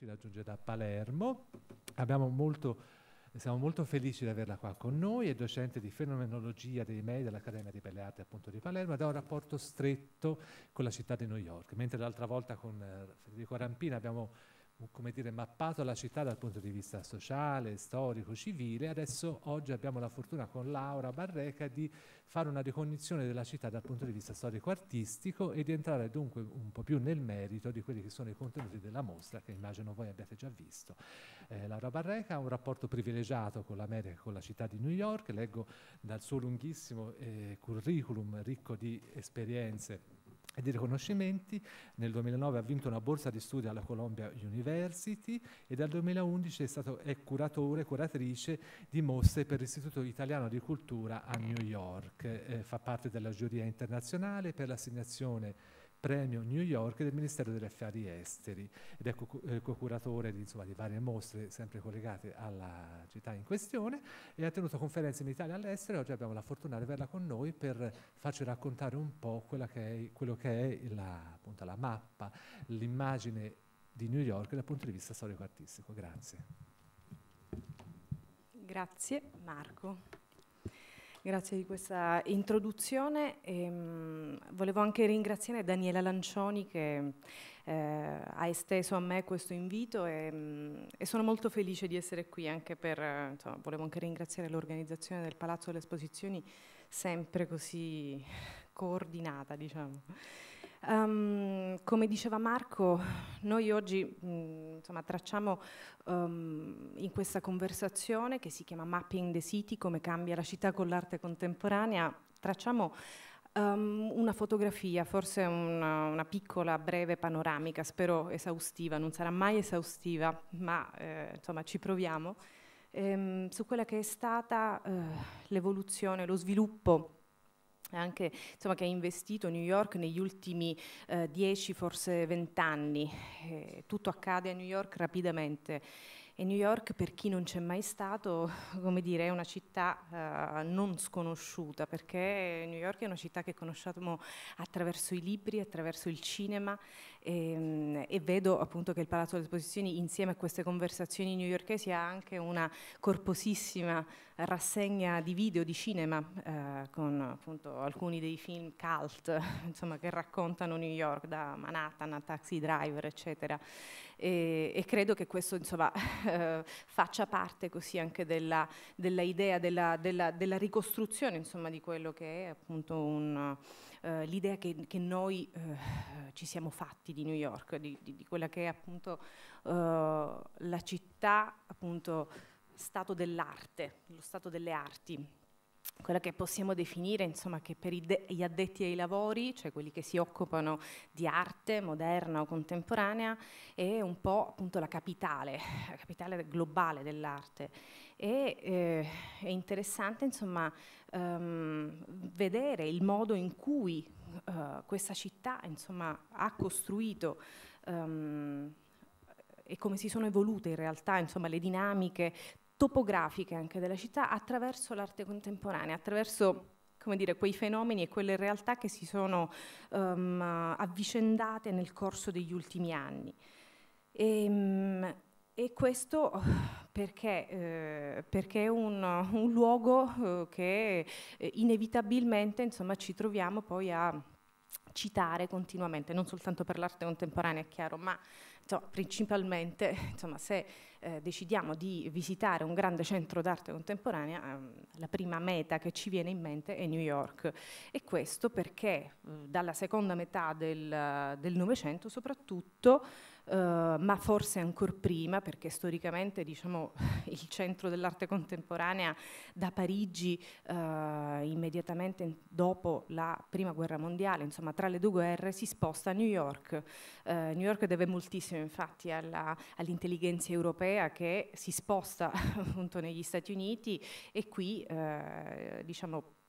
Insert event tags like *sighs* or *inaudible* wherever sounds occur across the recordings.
ci raggiunge da Palermo. Molto, siamo molto felici di averla qua con noi, è docente di fenomenologia dei media dell'Accademia di Belle Arti appunto di Palermo ed ha un rapporto stretto con la città di New York, mentre l'altra volta con eh, Federico Rampina abbiamo come dire, mappato la città dal punto di vista sociale, storico, civile. Adesso oggi abbiamo la fortuna con Laura Barreca di fare una ricognizione della città dal punto di vista storico-artistico e di entrare dunque un po' più nel merito di quelli che sono i contenuti della mostra che immagino voi abbiate già visto. Eh, Laura Barreca ha un rapporto privilegiato con l'America e con la città di New York, leggo dal suo lunghissimo eh, curriculum ricco di esperienze e di riconoscimenti. Nel 2009 ha vinto una borsa di studio alla Columbia University e dal 2011 è, stato, è curatore, curatrice di mostre per l'Istituto Italiano di Cultura a New York. Eh, fa parte della giuria internazionale per l'assegnazione premio New York del Ministero degli Affari Esteri ed è eh, co-curatore di, insomma, di varie mostre sempre collegate alla città in questione e ha tenuto conferenze in Italia e all'estero e oggi abbiamo la fortuna di averla con noi per farci raccontare un po' che è, quello che è la, appunto, la mappa, l'immagine di New York dal punto di vista storico-artistico. Grazie. Grazie Marco. Grazie di questa introduzione. E, ehm, mh, volevo anche ringraziare Daniela Lancioni che eh, ha esteso a me questo invito e, mh, mm, e, sono molto felice di essere qui anche per, insomma, volevo anche ringraziare l'organizzazione del Palazzo delle Esposizioni sempre così coordinata, diciamo. Um, come diceva Marco, noi oggi mh, mm, insomma, tracciamo um, in questa conversazione che si chiama Mapping the City, come cambia la città con l'arte contemporanea, tracciamo um, una fotografia, forse una, una, piccola, breve panoramica, spero esaustiva, non sarà mai esaustiva, ma eh, insomma ci proviamo, ehm, su quella che è stata eh, l'evoluzione, lo sviluppo anche insomma, che ha investito New York negli ultimi eh, 10, forse 20 anni. Eh, tutto accade a New York rapidamente. E New York, per chi non c'è mai stato, *laughs* come dire, è una città eh, non sconosciuta, perché New York è una città che conosciamo attraverso i libri, attraverso il cinema, e, ehm, e, vedo appunto che il Palazzo delle Esposizioni insieme a queste conversazioni newyorkesi ha anche una corposissima rassegna di video di cinema eh, con appunto alcuni dei film cult *laughs* insomma, che raccontano New York da Manhattan a Taxi Driver eccetera e, e credo che questo insomma, *laughs* eh, faccia parte così anche della, della idea della, della, della ricostruzione insomma, di quello che è appunto un eh, l'idea che, che noi eh, ci siamo fatti di New York, di, di, di quella che è appunto eh, la città, appunto stato dell'arte, lo stato delle arti quella che possiamo definire, insomma, che per gli addetti ai lavori, cioè quelli che si occupano di arte moderna o contemporanea, è un po' appunto la capitale, la capitale globale dell'arte. E eh, è interessante, insomma, um, vedere il modo in cui uh, questa città, insomma, ha costruito um, e come si sono evolute in realtà insomma, le dinamiche topografiche anche della città attraverso l'arte contemporanea, attraverso come dire, quei fenomeni e quelle realtà che si sono um, avvicendate nel corso degli ultimi anni. E, ehm, e questo eh, perché, eh, perché è un, un luogo eh, che eh, inevitabilmente insomma, ci troviamo poi a citare continuamente, non soltanto per l'arte contemporanea, è chiaro, ma insomma, principalmente *laughs* insomma, se eh, decidiamo di visitare un grande centro d'arte contemporanea, ehm, la prima meta che ci viene in mente è New York. E questo perché eh, dalla seconda metà del Novecento soprattutto Ehm, ma forse ancora prima, perché storicamente diciamo, *laughs* il centro dell'arte contemporanea da Parigi uh, immediatamente dopo la Prima Guerra Mondiale, insomma tra le due guerre, si sposta a New York. Uh, New York deve moltissimo infatti all'intelligenza europea che si sposta *laughs* appunto negli Stati Uniti e qui diciamo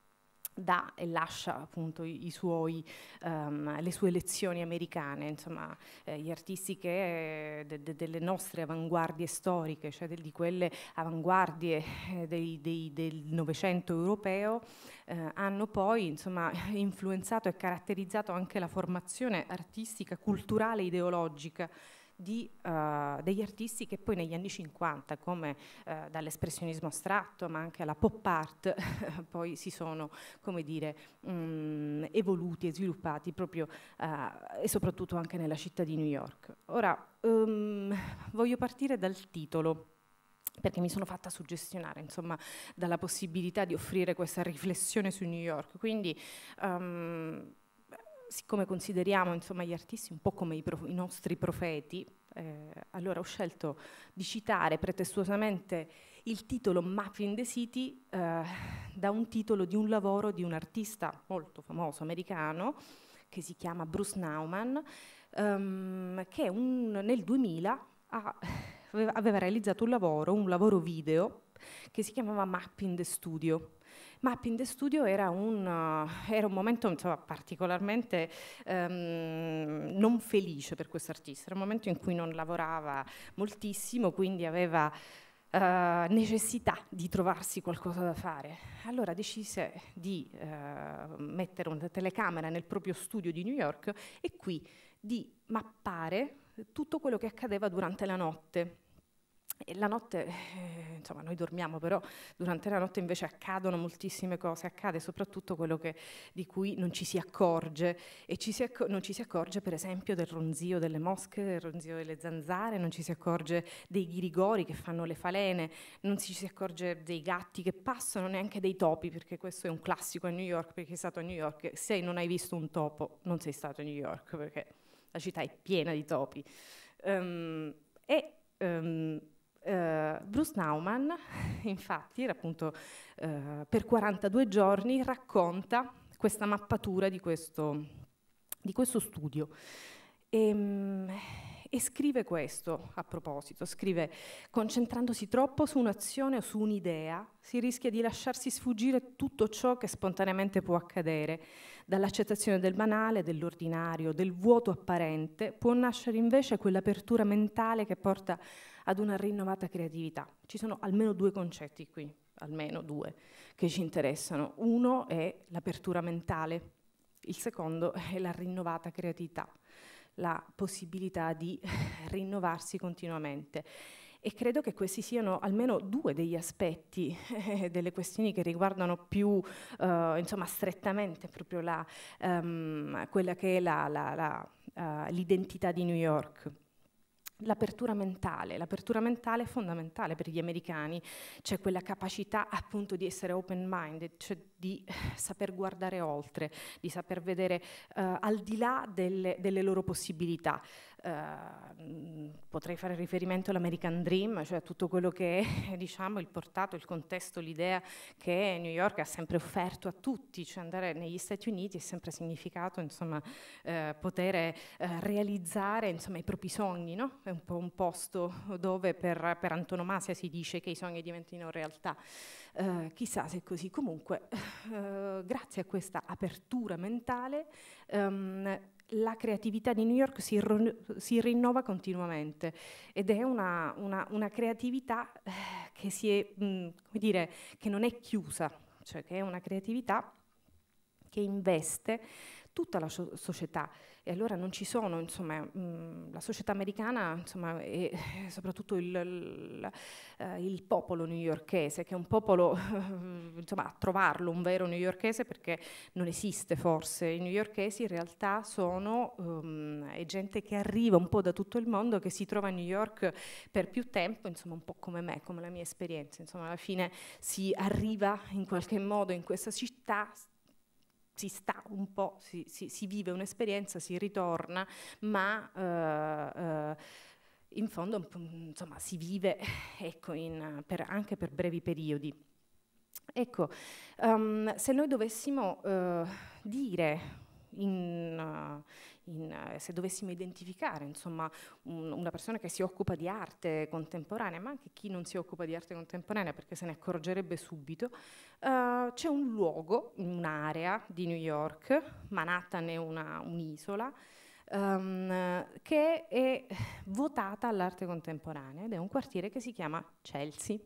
dà e lascia appunto suoi, um, le sue lezioni americane, insomma eh, gli artisti che, eh, de, de, delle nostre avanguardie storiche, cioè de, di quelle avanguardie eh, dei, dei, del Novecento europeo, eh, hanno poi insomma, influenzato e caratterizzato anche la formazione artistica, culturale, ideologica di, uh, degli artisti che poi negli anni 50, come uh, dall'espressionismo astratto ma anche alla pop art, *laughs* poi si sono come dire, mh, mm, evoluti e sviluppati proprio uh, e soprattutto anche nella città di New York. Ora um, voglio partire dal titolo perché mi sono fatta suggestionare insomma, dalla possibilità di offrire questa riflessione su New York. Quindi um, siccome consideriamo insomma, gli artisti un po' come i, prof, i nostri profeti, eh, allora ho scelto di citare pretestuosamente il titolo Mapping the City eh, da un titolo di un lavoro di un artista molto famoso americano che si chiama Bruce Nauman, ehm, che un, nel 2000 ha, aveva realizzato un lavoro, un lavoro video che si chiamava Mapping the Studio Mapping the Studio era un, uh, era un momento insomma, particolarmente um, non felice per questo artista, era un momento in cui non lavorava moltissimo, quindi aveva uh, necessità di trovarsi qualcosa da fare. Allora decise di uh, mettere una telecamera nel proprio studio di New York e qui di mappare tutto quello che accadeva durante la notte e la notte, eh, insomma, noi dormiamo, però durante la notte invece accadono moltissime cose, accade soprattutto quello che, di cui non ci si accorge e ci si acc- non ci si accorge per esempio del ronzio delle mosche, del ronzio delle zanzare, non ci si accorge dei ghirigori che fanno le falene, non ci si accorge dei gatti che passano, neanche dei topi, perché questo è un classico a New York, perché sei stato a New York, se non hai visto un topo non sei stato a New York, perché la città è piena di topi. Um, e, um, Uh, Bruce Nauman, *laughs* infatti, appunto, uh, per 42 giorni racconta questa mappatura di questo, di questo studio. E, ehm, e scrive questo a proposito, scrive concentrandosi troppo su un'azione o su un'idea si rischia di lasciarsi sfuggire tutto ciò che spontaneamente può accadere, dall'accettazione del banale, dell'ordinario, del vuoto apparente, può nascere invece quell'apertura mentale che porta a ad una rinnovata creatività. Ci sono almeno due concetti qui, almeno due, che ci interessano. Uno è l'apertura mentale, il secondo *laughs* è la rinnovata creatività, la possibilità di *laughs* rinnovarsi continuamente. E credo che questi siano almeno due degli aspetti eh, *laughs* delle questioni che riguardano più eh, insomma, strettamente proprio la, um, quella che è la, la, la, uh, l'identità di New York. L'apertura mentale, l'apertura mentale è fondamentale per gli americani, c'è cioè quella capacità appunto di essere open-minded, cioè di saper guardare oltre, di saper vedere eh, al di là delle, delle loro possibilità. Eh, potrei fare riferimento all'American Dream, cioè a tutto quello che è *laughs* diciamo, il portato, il contesto, l'idea che New York ha sempre offerto a tutti, cioè andare negli Stati Uniti è sempre significato insomma, eh, poter eh, realizzare insomma, i propri sogni, no? è un po' un posto dove per, per antonomasia si dice che i sogni diventino realtà. Eh, chissà se è così. Comunque, eh, grazie a questa apertura mentale, ehm, la creatività di New York si, si rinnova continuamente ed è una, una, una creatività eh, che, è, mh, mm, dire, che non è chiusa, cioè che è una creatività che investe tutta la so società e allora non ci sono, insomma, mh, mm, la società americana insomma, e *laughs* soprattutto il, il, eh, il popolo newyorchese, che è un popolo, *laughs* insomma, a trovarlo un vero newyorchese perché non esiste forse, i newyorchesi in realtà sono um, gente che arriva un po' da tutto il mondo, che si trova a New York per più tempo, insomma un po' come me, come la mia esperienza, insomma alla fine si arriva in qualche modo in questa città si sta un po', si, si, si vive un'esperienza, si ritorna, ma... Eh, eh, in fondo insomma, si vive ecco, in, per, anche per brevi periodi. Ecco, um, se noi dovessimo uh, dire in, uh, in, eh, se dovessimo identificare insomma, un, una persona che si occupa di arte contemporanea, ma anche chi non si occupa di arte contemporanea perché se ne accorgerebbe subito, uh, c'è un luogo, un'area di New York, Manhattan è un'isola, um, che è votata all'arte contemporanea ed è un quartiere che si chiama Chelsea.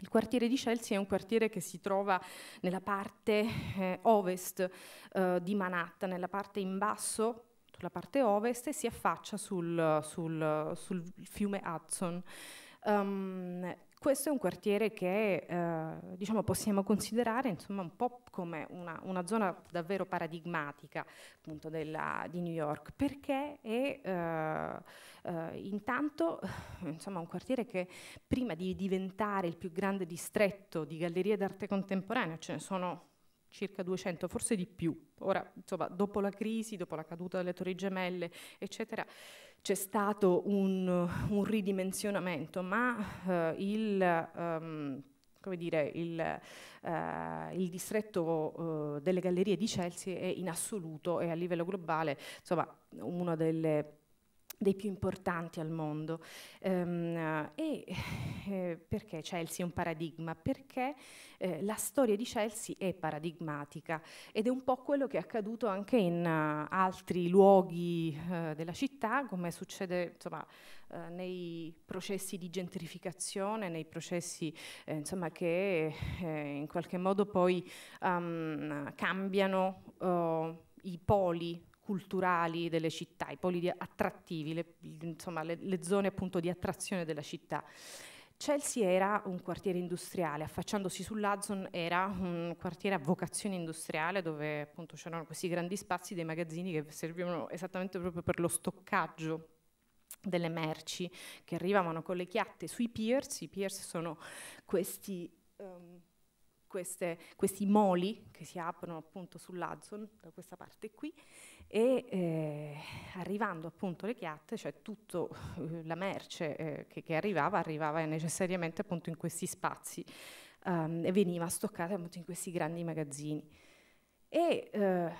Il quartiere di Chelsea è un quartiere che si trova nella parte eh, ovest eh, di Manhattan, nella parte in basso la parte ovest e si affaccia sul, sul, sul fiume Hudson. Um, questo è un quartiere che eh, diciamo possiamo considerare insomma, un po' come una, una zona davvero paradigmatica appunto, della, di New York, perché è eh, eh, intanto *laughs* insomma, un quartiere che prima di diventare il più grande distretto di gallerie d'arte contemporanea, ce ne sono circa 200, forse di più. Ora, insomma, dopo la crisi, dopo la caduta delle Torri Gemelle, eccetera, c'è stato un, un ridimensionamento, ma eh, il... Um, come dire, il, eh, il distretto eh, delle gallerie di Chelsea è in assoluto e a livello globale insomma, una delle dei più importanti al mondo. Um, e eh, perché Chelsea è un paradigma? Perché eh, la storia di Chelsea è paradigmatica ed è un po' quello che è accaduto anche in uh, altri luoghi uh, della città, come succede insomma, uh, nei processi di gentrificazione, nei processi eh, insomma, che in qualche modo poi um, cambiano oh, i poli culturali delle città, i poli attrattivi, le, insomma, le, le zone appunto di attrazione della città. Chelsea era un quartiere industriale, affacciandosi sull'Hudson era un quartiere a vocazione industriale dove appunto c'erano questi grandi spazi dei magazzini che servivano esattamente proprio per lo stoccaggio delle merci che arrivavano con le chiatte sui piers, i piers sono questi... Um, queste, questi moli che si aprono appunto sull'Hudson, da questa parte qui, e eh, arrivando appunto le chiatte, cioè tutta eh, la merce eh, che, che, arrivava, arrivava necessariamente appunto in questi spazi um, e veniva stoccata appunto in questi grandi magazzini. E eh,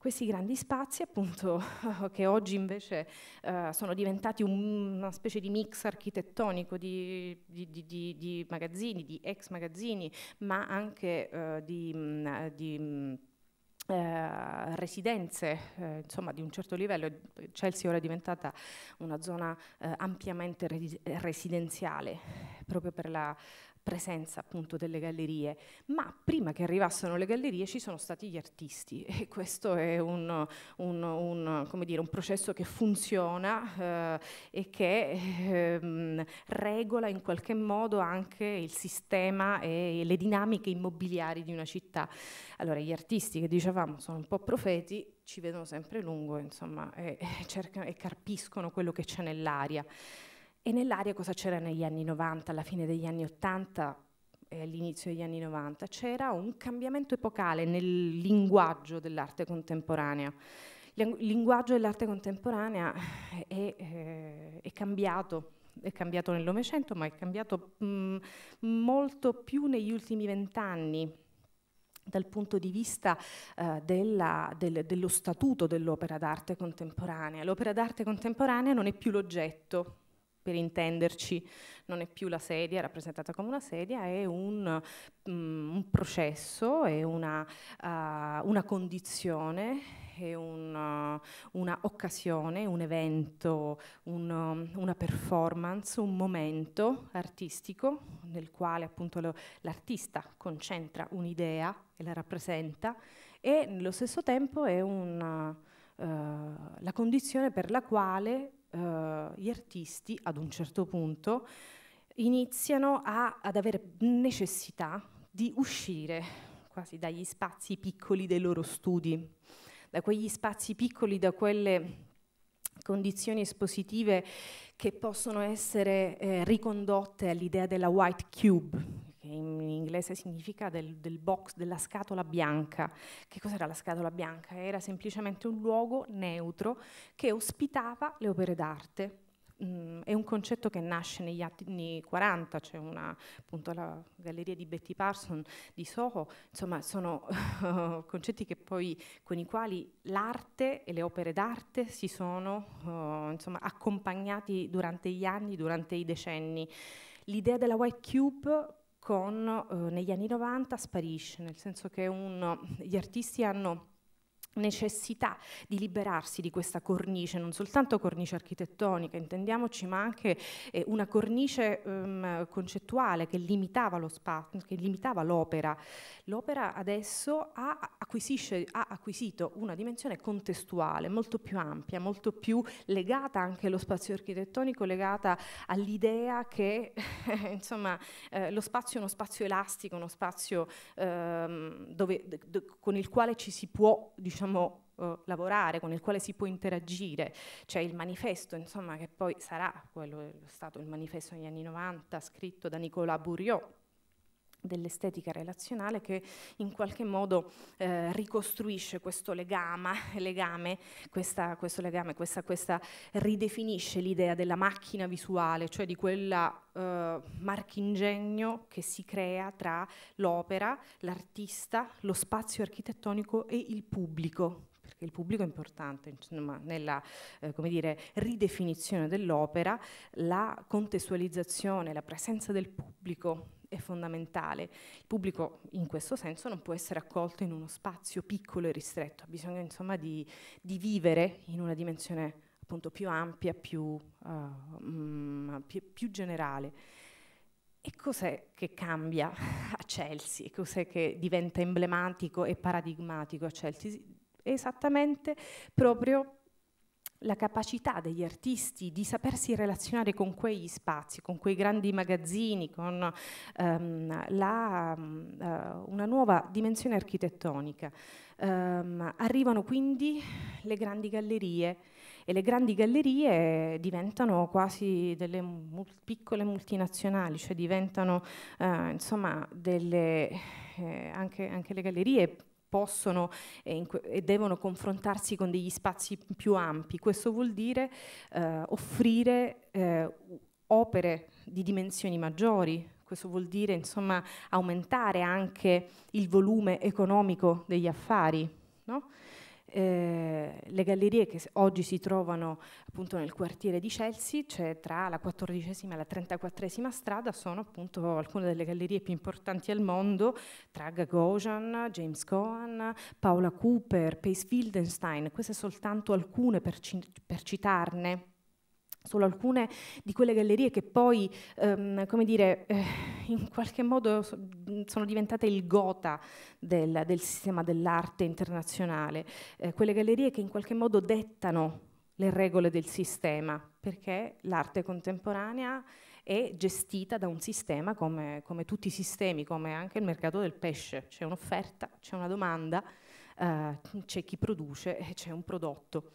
questi grandi spazi appunto *laughs* che oggi invece eh, sono diventati un, una specie di mix architettonico di, di, di, di magazzini, di ex magazzini, ma anche eh, di... Mm, eh, mm, eh, residenze eh, insomma di un certo livello Chelsea ora è diventata una zona eh, ampiamente residenziale proprio per la presenza appunto delle gallerie, ma prima che arrivassero le gallerie ci sono stati gli artisti *laughs* e questo è un, un, un, dire, un processo che funziona eh, e che ehm, regola in qualche modo anche il sistema e le dinamiche immobiliari di una città. Allora gli artisti che dicevamo sono un po' profeti, ci vedono sempre lungo insomma, e, e, cercano, e carpiscono quello che c'è nell'aria. E nell'aria cosa c'era negli anni 90, alla fine degli anni 80 e all'inizio degli anni 90? C'era un cambiamento epocale nel linguaggio dell'arte contemporanea. Il linguaggio dell'arte contemporanea è, è, eh, è cambiato è cambiato nel Novecento, ma è cambiato mh, mm, molto più negli ultimi vent'anni dal punto di vista eh, della, del, dello statuto dell'opera d'arte contemporanea. L'opera d'arte contemporanea non è più l'oggetto, per intenderci non è più la sedia, rappresentata come una sedia, è un, um, un processo, è una, uh, una condizione, è un, uh, una occasione, un evento, un, um, una performance, un momento artistico nel quale appunto lo, l'artista concentra un'idea e la rappresenta e nello stesso tempo è una, uh, eh, la condizione per la quale eh, gli artisti ad un certo punto iniziano a, ad avere necessità di uscire quasi dagli spazi piccoli dei loro studi, da quegli spazi piccoli, da quelle condizioni espositive che possono essere eh, ricondotte all'idea della white cube, in inglese significa del, del box, della scatola bianca. Che cos'era la scatola bianca? Era semplicemente un luogo neutro che ospitava le opere d'arte, Mm, è un concetto che nasce negli anni 40, c'è cioè appunto la galleria di Betty Parson di Soho, insomma sono uh, *laughs* concetti poi, con i quali l'arte e le opere d'arte si sono uh, insomma, accompagnati durante gli anni, durante i decenni. L'idea della White Cube con, eh, negli anni 90 sparisce, nel senso che un, gli artisti hanno necessità di liberarsi di questa cornice, non soltanto cornice architettonica, intendiamoci, ma anche eh, una cornice ehm, concettuale che limitava, lo spazio, che limitava l'opera. L'opera adesso ha, ha, acquisito una dimensione contestuale molto più ampia, molto più legata anche allo spazio architettonico, legata all'idea che *laughs* insomma, eh, lo spazio è uno spazio elastico, uno spazio ehm, dove, con il quale ci si può diciamo, diciamo, eh, lavorare, con il quale si può interagire, C'è il manifesto, insomma, che poi sarà quello è Stato, il manifesto negli anni 90 scritto da Nicolas Bourriot, dell'estetica relazionale che in qualche modo eh, ricostruisce questo legame, *laughs* legame questa, questo legame questa, questa, ridefinisce l'idea della macchina visuale, cioè di quel eh, marchingegno che si crea tra l'opera, l'artista, lo spazio architettonico e il pubblico, perché il pubblico è importante, insomma, nella eh, dire, ridefinizione dell'opera, la contestualizzazione, la presenza del pubblico è fondamentale. Il pubblico in questo senso non può essere accolto in uno spazio piccolo e ristretto, ha bisogno insomma di, di vivere in una dimensione appunto più ampia, più, uh, eh, mh, mm, più, più generale. E cos'è che cambia *laughs* a Chelsea? Cos'è che diventa emblematico e paradigmatico a Chelsea? Esattamente proprio la capacità degli artisti di sapersi relazionare con quegli spazi, con quei grandi magazzini, con um, la, um, una nuova dimensione architettonica. Um, arrivano quindi le grandi gallerie e le grandi gallerie diventano quasi delle mul piccole multinazionali, cioè diventano uh, insomma delle, eh, anche, anche le gallerie possono eh, e, devono confrontarsi con degli spazi più ampi. Questo vuol dire eh, offrire eh, opere di dimensioni maggiori, questo vuol dire insomma, aumentare anche il volume economico degli affari. No? Eh, le gallerie che oggi si trovano appunto nel quartiere di Chelsea, cioè tra la 14 e la 34 strada, sono appunto alcune delle gallerie più importanti al mondo, tra Gagosian, James Cohen, Paola Cooper, Pace Wildenstein, queste soltanto alcune per, ci per citarne solo alcune di quelle gallerie che poi, ehm, come dire, eh, in qualche modo so, sono diventate il gota del, del sistema dell'arte internazionale, eh, quelle gallerie che in qualche modo dettano le regole del sistema, perché l'arte contemporanea è gestita da un sistema come, come tutti i sistemi, come anche il mercato del pesce, c'è un'offerta, c'è una domanda, eh, c'è chi produce e c'è un prodotto.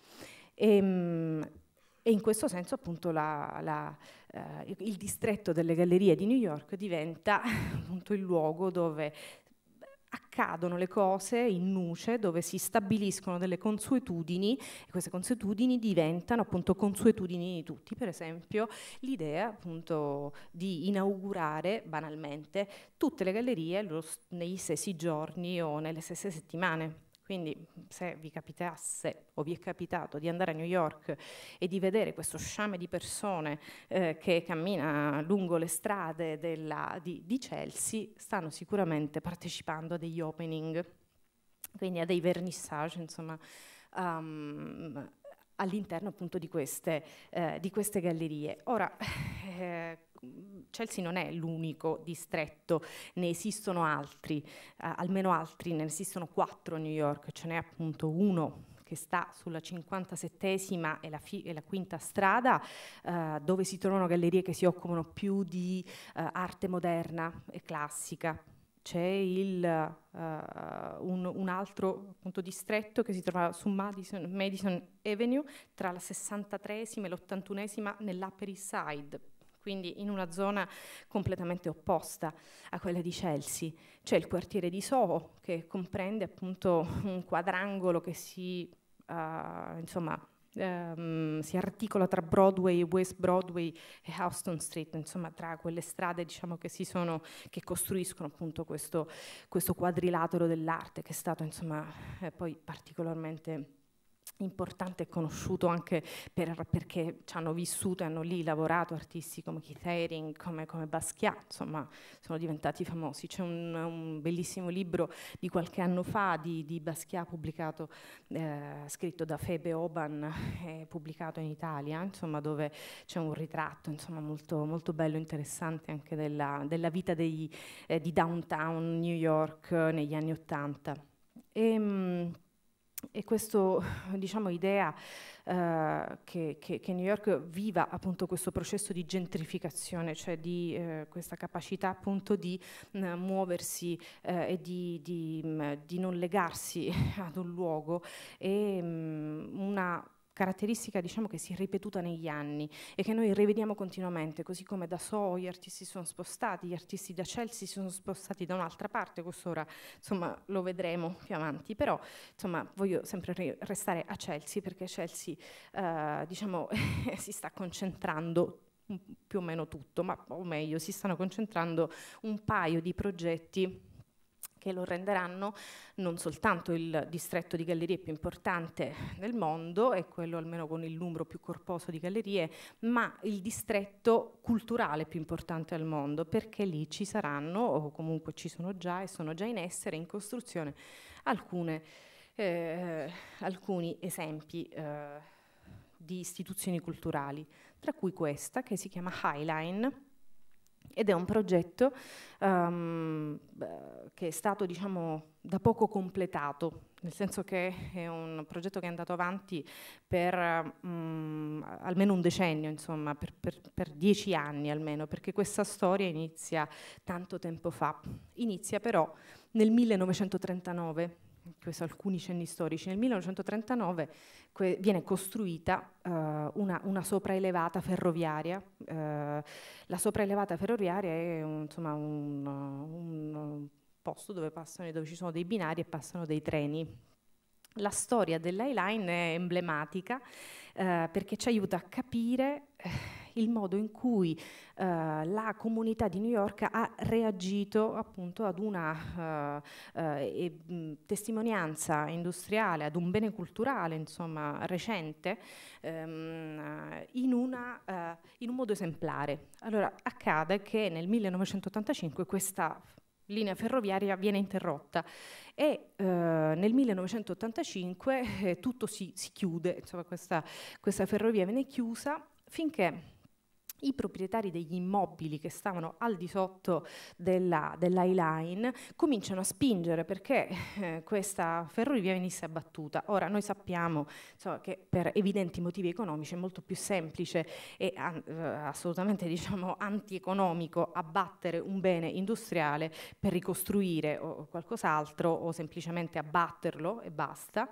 E, ehm, mh, e in questo senso appunto la, la, eh, il distretto delle gallerie di New York diventa *laughs* appunto il luogo dove accadono le cose in nuce, dove si stabiliscono delle consuetudini e queste consuetudini diventano appunto consuetudini di tutti, per esempio l'idea appunto di inaugurare banalmente tutte le gallerie negli stessi giorni o nelle stesse settimane. Quindi se vi capitasse o vi è capitato di andare a New York e di vedere questo sciame di persone eh, che cammina lungo le strade della, di, di Chelsea, stanno sicuramente partecipando a degli opening, quindi a dei vernissage, insomma, um, all'interno appunto di queste, eh, di queste gallerie. Ora, eh, Chelsea non è l'unico distretto, ne esistono altri, eh, almeno altri, ne esistono quattro a New York, ce n'è appunto uno che sta sulla 57esima e la, e la quinta strada, eh, dove si trovano gallerie che si occupano più di eh, arte moderna e classica, c'è il, uh, un, un, altro appunto, distretto che si trova su Madison, Madison Avenue tra la 63esima e l'81esima nell'Upper East Side, quindi in una zona completamente opposta a quella di Chelsea. C'è il quartiere di Soho che comprende appunto un quadrangolo che si uh, insomma, ehm, si articola tra Broadway, West Broadway e Houston Street, insomma tra quelle strade diciamo, che, sono, che, costruiscono appunto questo, questo quadrilatero dell'arte che è stato insomma, eh, poi particolarmente importante e conosciuto anche per, perché ci hanno vissuto e hanno lì lavorato artisti come Keith Haring, come, come Basquiat, insomma sono diventati famosi. C'è un, un, bellissimo libro di qualche anno fa di, di Basquiat pubblicato, eh, scritto da Febe Oban, eh, pubblicato in Italia, insomma dove c'è un ritratto insomma, molto, molto bello, interessante anche della, della vita dei, eh, di downtown New York eh, negli anni Ottanta. E, ehm, e questa *sighs* diciamo, idea eh, che, che, che, New York viva appunto questo processo di gentrificazione, cioè di eh, questa capacità appunto di mh, mm, muoversi eh, e di, di, mh, mm, di, non legarsi *laughs* ad un luogo, è mh, mm, una caratteristica diciamo, che si è ripetuta negli anni e che noi rivediamo continuamente, così come da So gli artisti si sono spostati, gli artisti da Chelsea si sono spostati da un'altra parte, quest'ora insomma, lo vedremo più avanti, però insomma, voglio sempre restare a Chelsea perché Chelsea eh, diciamo, *laughs* si sta concentrando più o meno tutto, ma o meglio si stanno concentrando un paio di progetti che lo renderanno non soltanto il distretto di gallerie più importante del mondo, e quello almeno con il numero più corposo di gallerie, ma il distretto culturale più importante al mondo, perché lì ci saranno, o comunque ci sono già e sono già in essere, in costruzione, alcune, eh, alcuni esempi. Eh, di istituzioni culturali, tra cui questa che si chiama Highline, ed è un progetto um, che è stato diciamo, da poco completato, nel senso che è un progetto che è andato avanti per um, almeno un decennio, insomma, per, per, per, dieci anni almeno, perché questa storia inizia tanto tempo fa. Inizia però nel 1939, questo alcuni cenni storici, nel 1939 viene costruita uh, una, una, sopraelevata ferroviaria. Uh, la sopraelevata ferroviaria è un, insomma, un, un posto dove, passano, dove ci sono dei binari e passano dei treni. La storia dell'Highline è emblematica eh, perché ci aiuta a capire eh, il modo in cui eh, la comunità di New York ha reagito appunto ad una eh, eh, testimonianza industriale, ad un bene culturale insomma recente ehm, in, una, eh, in un modo esemplare. Allora accade che nel 1985 questa linea ferroviaria viene interrotta e eh, nel 1985 eh, tutto si, si chiude, insomma, questa, questa ferrovia viene chiusa finché i proprietari degli immobili che stavano al di sotto della, dell'I-Line cominciano a spingere perché eh, questa ferrovia venisse abbattuta. Ora noi sappiamo so, che per evidenti motivi economici è molto più semplice e an- eh, assolutamente *laughs* diciamo, antieconomico abbattere un bene industriale per ricostruire o qualcos'altro o semplicemente abbatterlo e basta.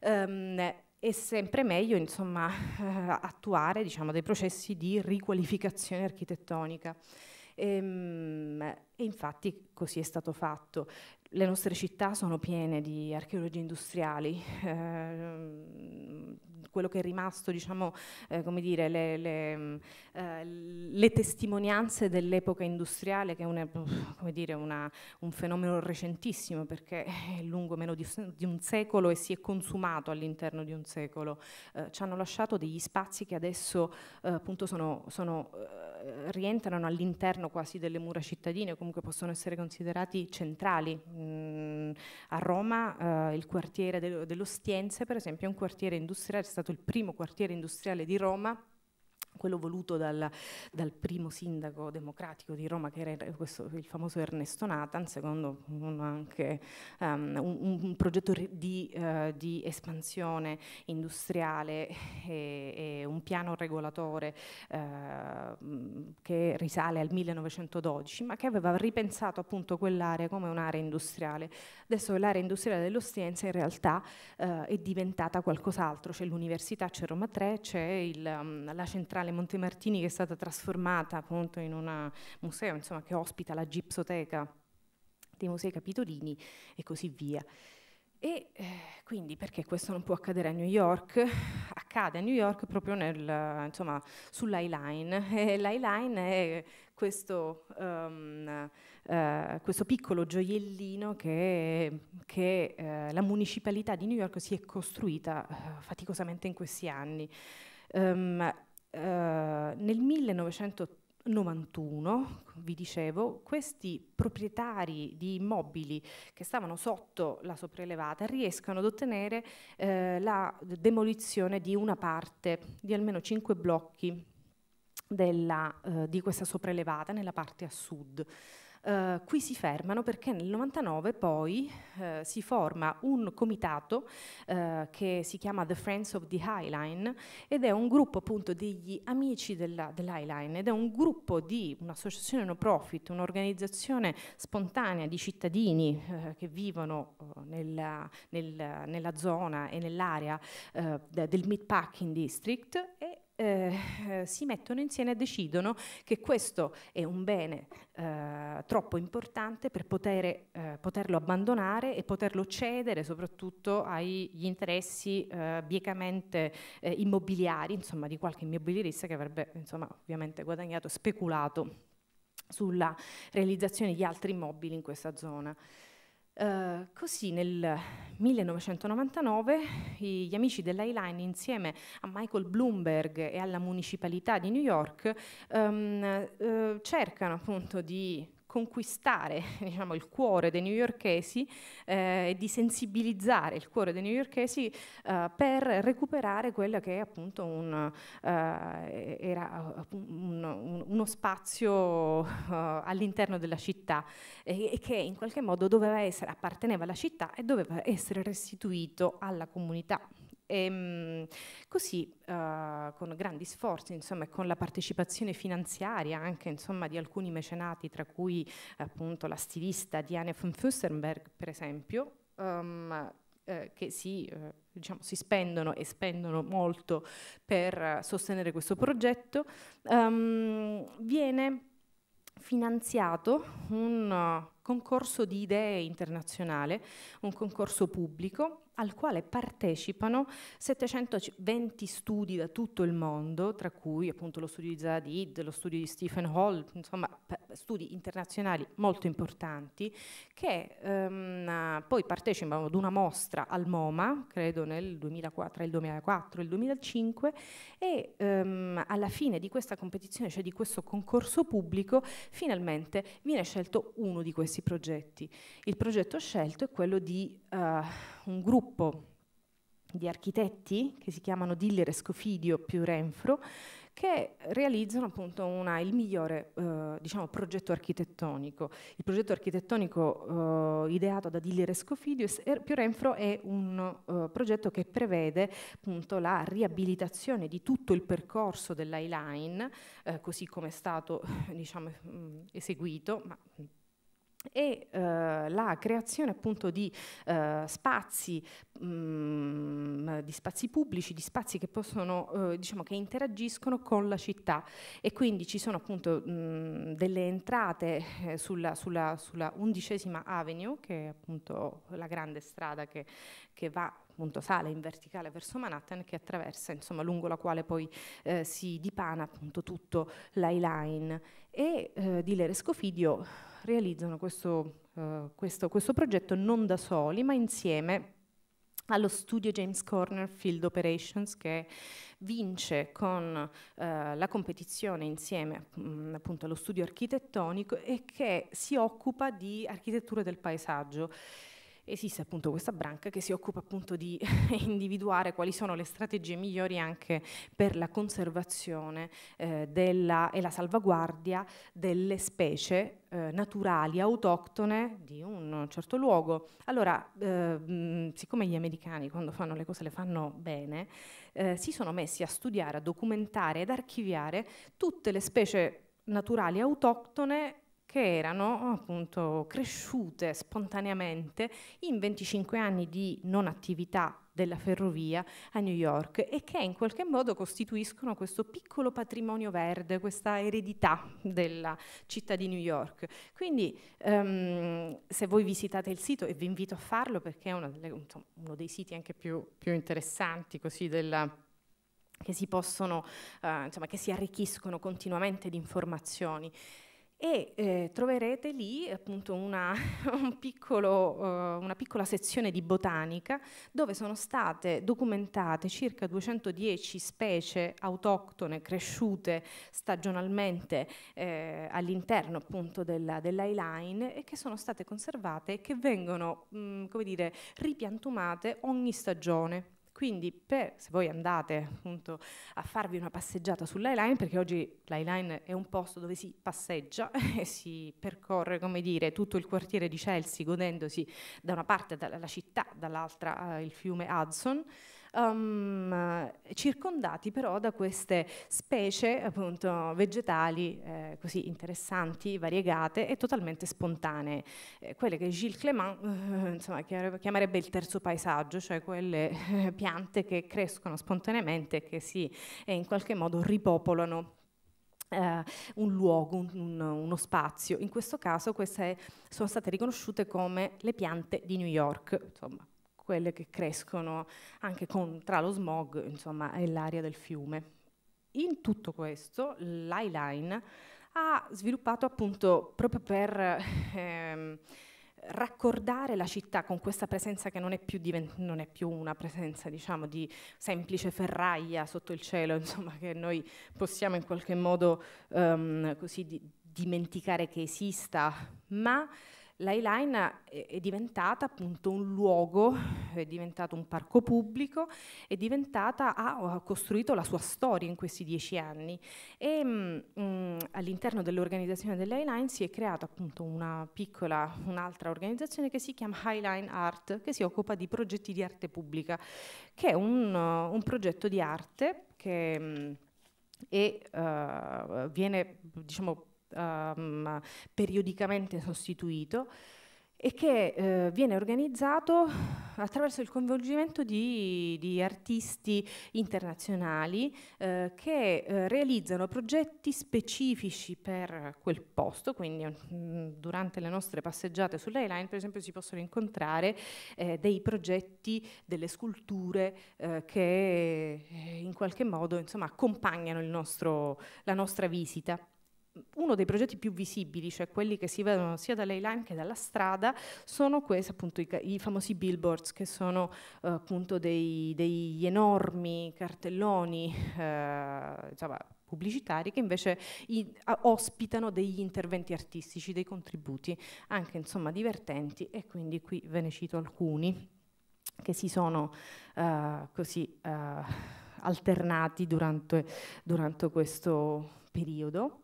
Um, è sempre meglio insomma, *laughs* attuare diciamo, dei processi di riqualificazione architettonica. Ehm, e, infatti così è stato fatto le nostre città sono piene di archeologi industriali, eh, quello che è rimasto, diciamo, eh, come dire, le, le, eh, le testimonianze dell'epoca industriale, che è una, dire, una, un fenomeno recentissimo perché è lungo meno di, di, un secolo e si è consumato all'interno di un secolo, eh, ci hanno lasciato degli spazi che adesso eh, appunto sono, sono, eh, rientrano all'interno quasi delle mura cittadine o comunque possono essere considerati centrali mh, a Roma eh, il quartiere dello Stienze, per esempio, è un quartiere industriale, è stato il primo quartiere industriale di Roma quello voluto dal, dal, primo sindaco democratico di Roma, che era questo, il famoso Ernesto Nathan, secondo un, anche, um, un, un progetto di, uh, di, espansione industriale e, e un piano regolatore uh, che risale al 1912, ma che aveva ripensato appunto quell'area come un'area industriale. Adesso l'area industriale dell'Ostiense in realtà uh, è diventata qualcos'altro, c'è l'università, c'è Roma 3, c'è um, la centrale Biennale Montemartini che è stata trasformata appunto in un museo insomma, che ospita la gipsoteca dei musei capitolini e così via. E eh, quindi perché questo non può accadere a New York? Accade a New York proprio nel, insomma, sull'Highline. E L'Highline è questo, um, uh, questo, piccolo gioiellino che, che uh, la municipalità di New York si è costruita uh, faticosamente in questi anni. Um, eh, nel 1991, vi dicevo, questi proprietari di immobili che stavano sotto la sopraelevata riescono ad ottenere eh, la demolizione di una parte, di almeno cinque blocchi della, eh, di questa sopraelevata nella parte a sud. Eh, qui si fermano perché nel 99 poi eh, si forma un comitato eh, che si chiama The Friends of the High Line ed è un gruppo appunto degli amici della, Line ed è un gruppo di un'associazione no profit, un'organizzazione spontanea di cittadini eh, che vivono eh, nella, nel, nella, zona e nell'area del Meatpacking District e eh, si mettono insieme e decidono che questo è un bene eh, troppo importante per poter, eh, poterlo abbandonare e poterlo cedere soprattutto agli interessi eh, biecamente eh, immobiliari, insomma di qualche immobilierista che avrebbe insomma, ovviamente guadagnato, speculato sulla realizzazione di altri immobili in questa zona. Eh, così nel 1999 gli amici dell'Highline insieme a Michael Bloomberg e alla municipalità di New York um, uh, cercano appunto di conquistare *laughs* diciamo, il cuore dei newyorkesi eh, e di sensibilizzare il cuore dei newyorkesi eh, per recuperare quello che è appunto un, eh, era un, un, uno spazio eh, all'interno della città e, che in qualche modo doveva essere, apparteneva alla città e doveva essere restituito alla comunità. E, ehm, così, eh, con grandi sforzi, insomma, e con la partecipazione finanziaria anche insomma, di alcuni mecenati, tra cui appunto la stilista Diane von Fussenberg, per esempio, um, eh, che si, eh, diciamo, si, spendono e spendono molto per sostenere questo progetto, um, viene finanziato un uh, concorso di idee internazionale, un concorso pubblico al quale partecipano 720 studi da tutto il mondo, tra cui appunto lo studio di Zadid, lo studio di Stephen Hall, insomma studi internazionali molto importanti, che ehm, poi partecipano ad una mostra al MoMA, credo nel 2004, tra il 2004 e il 2005, e ehm, alla fine di questa competizione, cioè di questo concorso pubblico, finalmente viene scelto uno di questi progetti. Il progetto scelto è quello di... Eh, un gruppo di architetti che si chiamano Diller, Scofidio più Renfro, che realizzano appunto una, il migliore eh, diciamo, progetto architettonico. Il progetto architettonico eh, ideato da Diller Scofidio er, più Renfro è un eh, progetto che prevede appunto la riabilitazione di tutto il percorso dell'High Line, eh, così come è stato *laughs* diciamo, mm, eseguito, ma e eh, la creazione appunto di eh, spazi mh, mm, di spazi pubblici, di spazi che possono, eh, diciamo, che interagiscono con la città e quindi ci sono appunto mh, mm, delle entrate eh, sulla, sulla, sulla undicesima avenue, che è appunto la grande strada che, che va appunto sale in verticale verso Manhattan che attraversa, insomma, lungo la quale poi eh, si dipana appunto tutto l'Highline. E eh, Diller e Scofidio realizzano questo, eh, questo, questo progetto non da soli, ma insieme allo studio James Corner Field Operations che vince con eh, la competizione insieme mh, mm, appunto allo studio architettonico e che si occupa di architettura del paesaggio esiste appunto questa branca che si occupa appunto di *laughs* individuare quali sono le strategie migliori anche per la conservazione eh, della, e la salvaguardia delle specie eh, naturali, autoctone di un certo luogo. Allora, eh, mm, siccome gli americani quando fanno le cose le fanno bene, eh, si sono messi a studiare, a documentare ed archiviare tutte le specie naturali autoctone che erano appunto cresciute spontaneamente in 25 anni di non attività della ferrovia a New York e che in qualche modo costituiscono questo piccolo patrimonio verde, questa eredità della città di New York. Quindi um, se voi visitate il sito, e vi invito a farlo perché è delle, insomma, uno dei siti anche più, più interessanti così della, che si possono, uh, insomma, che si arricchiscono continuamente di informazioni e eh, troverete lì appunto una, *laughs* un piccolo, uh, una, piccola sezione di botanica dove sono state documentate circa 210 specie autoctone cresciute stagionalmente eh, all'interno appunto della, dell'highline e che sono state conservate e che vengono mh, mm, come dire, ripiantumate ogni stagione. Quindi per, se voi andate appunto a farvi una passeggiata sull'highline, perché oggi l'highline è un posto dove si passeggia *laughs* e si percorre, come dire, tutto il quartiere di Chelsea godendosi da una parte la città, dall'altra eh, il fiume Hudson, um, circondati però da queste specie appunto vegetali eh, così interessanti, variegate e totalmente spontanee, eh, quelle che Gilles Clément eh, insomma, chiamerebbe il terzo paesaggio, cioè quelle eh, piante che crescono spontaneamente e che si eh, in qualche modo ripopolano Uh, un luogo, un, un, uno spazio. In questo caso queste sono state riconosciute come le piante di New York, insomma quelle che crescono anche con, tra lo smog insomma, e l'aria del fiume. In tutto questo l'Highline ha sviluppato appunto proprio per ehm, raccordare la città con questa presenza che non è, non è più, una presenza diciamo di semplice ferraia sotto il cielo, *laughs* insomma che noi possiamo in qualche modo um, così di dimenticare che esista, ma L'Highline è diventata appunto un luogo, è diventato un parco pubblico, è diventata, ha costruito la sua storia in questi dieci anni e mm, mm, all'interno dell'organizzazione dell'Highline si è creata appunto una piccola, un'altra organizzazione che si chiama Highline Art, che si occupa di progetti di arte pubblica, che è un, uh, un progetto di arte che... Mh, mm, e uh, viene diciamo, um, periodicamente sostituito e che eh, viene organizzato attraverso il coinvolgimento di, di artisti internazionali eh, che eh, realizzano progetti specifici per quel posto, quindi mh, mm, durante le nostre passeggiate sull'Highline per esempio si possono incontrare eh, dei progetti, delle sculture eh, che eh, in qualche modo insomma, accompagnano nostro, la nostra visita uno dei progetti più visibili, cioè quelli che si vedono sia dall'Eyline che dalla strada, sono questi appunto i, i famosi billboards, che sono eh, appunto dei, degli enormi cartelloni eh, insomma, pubblicitari che invece i, a, ospitano degli interventi artistici, dei contributi anche insomma divertenti e quindi qui ve ne cito alcuni che si sono eh, così eh, alternati durante, durante questo periodo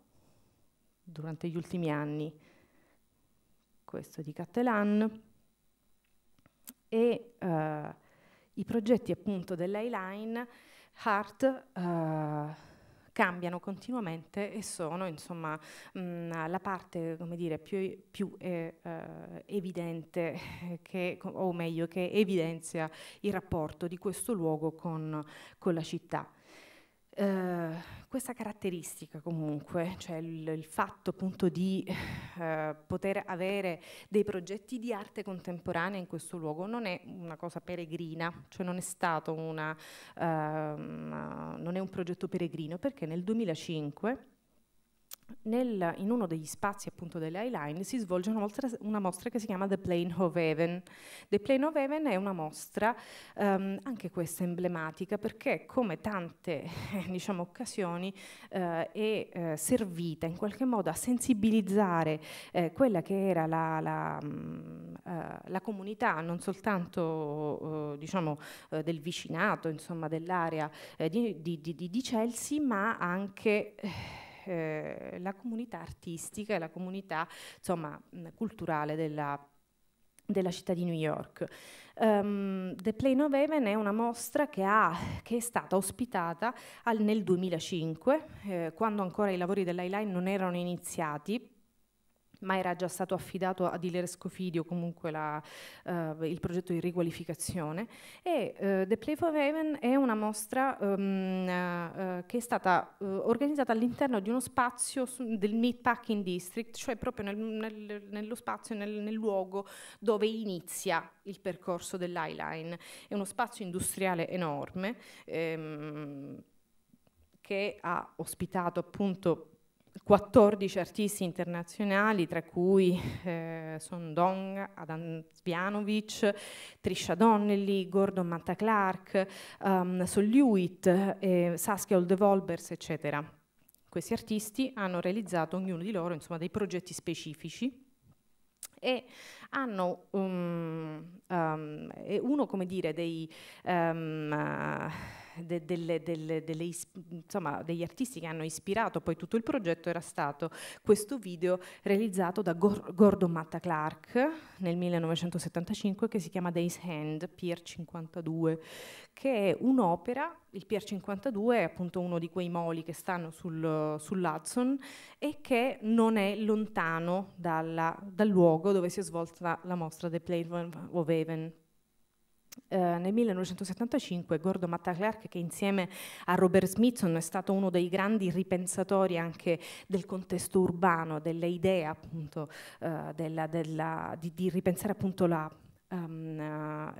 durante gli ultimi anni, questo di Cattelan, e eh, i progetti appunto dell'Eyline Heart eh, cambiano continuamente e sono insomma mh, mm, la parte come dire più, più eh, eh, evidente che, o meglio che evidenzia il rapporto di questo luogo con, con la città. Eh, questa caratteristica comunque, cioè il, il fatto appunto di uh, poter avere dei progetti di arte contemporanea in questo luogo non è una cosa peregrina, cioè non è stato una, uh, non è un progetto peregrino perché nel 2005 nel, in uno degli spazi appunto Highline si svolge una mostra, una mostra, che si chiama The Plain of Heaven. The Plain of Heaven è una mostra ehm, anche questa emblematica perché come tante *laughs* diciamo, occasioni eh, è eh, servita in qualche modo a sensibilizzare eh, quella che era la, la, mh, mm, eh, la comunità non soltanto oh, diciamo, eh, del vicinato, insomma dell'area di, di, di, di, Chelsea ma anche eh, la comunità artistica e la comunità insomma, culturale della della città di New York. Um, The Plane of Heaven è una mostra che, ha, che è stata ospitata al, nel 2005, eh, quando ancora i lavori dell'Highline non erano iniziati ma era già stato affidato ad Ilere Scofidio comunque la, uh, il progetto di riqualificazione. E uh, The Play for Haven è una mostra um, uh, che è stata organizzata all'interno di uno spazio del Meatpacking District, cioè proprio nel, nel, nello spazio, nel, nel luogo dove inizia il percorso dell'Highline. È uno spazio industriale enorme. Ehm, che ha ospitato appunto 14 artisti internazionali, tra cui eh, Dong, Adam Svianovic, Trisha Donnelly, Gordon Matta Clark, um, ehm, Sol Lewitt, eh, Saskia Oldevolbers, eccetera. Questi artisti hanno realizzato ognuno di loro insomma, dei progetti specifici e hanno um, um, uno come dire, dei, um, uh, de, delle, delle, delle insomma, degli artisti che hanno ispirato poi tutto il progetto era stato questo video realizzato da Gor Gordon Matta Clark nel 1975 che si chiama Days Hand Pier 52, che è un'opera, il Pier 52 è appunto uno di quei moli che stanno sul, sull'Hudson e che non è lontano dalla, dal luogo dove si è svolta la mostra The Play of Haven eh, nel 1975 Gordo Matta Clark, che insieme a Robert Smithson è stato uno dei grandi ripensatori anche del contesto urbano, delle idee appunto eh, della, della, di, di, ripensare appunto la, um,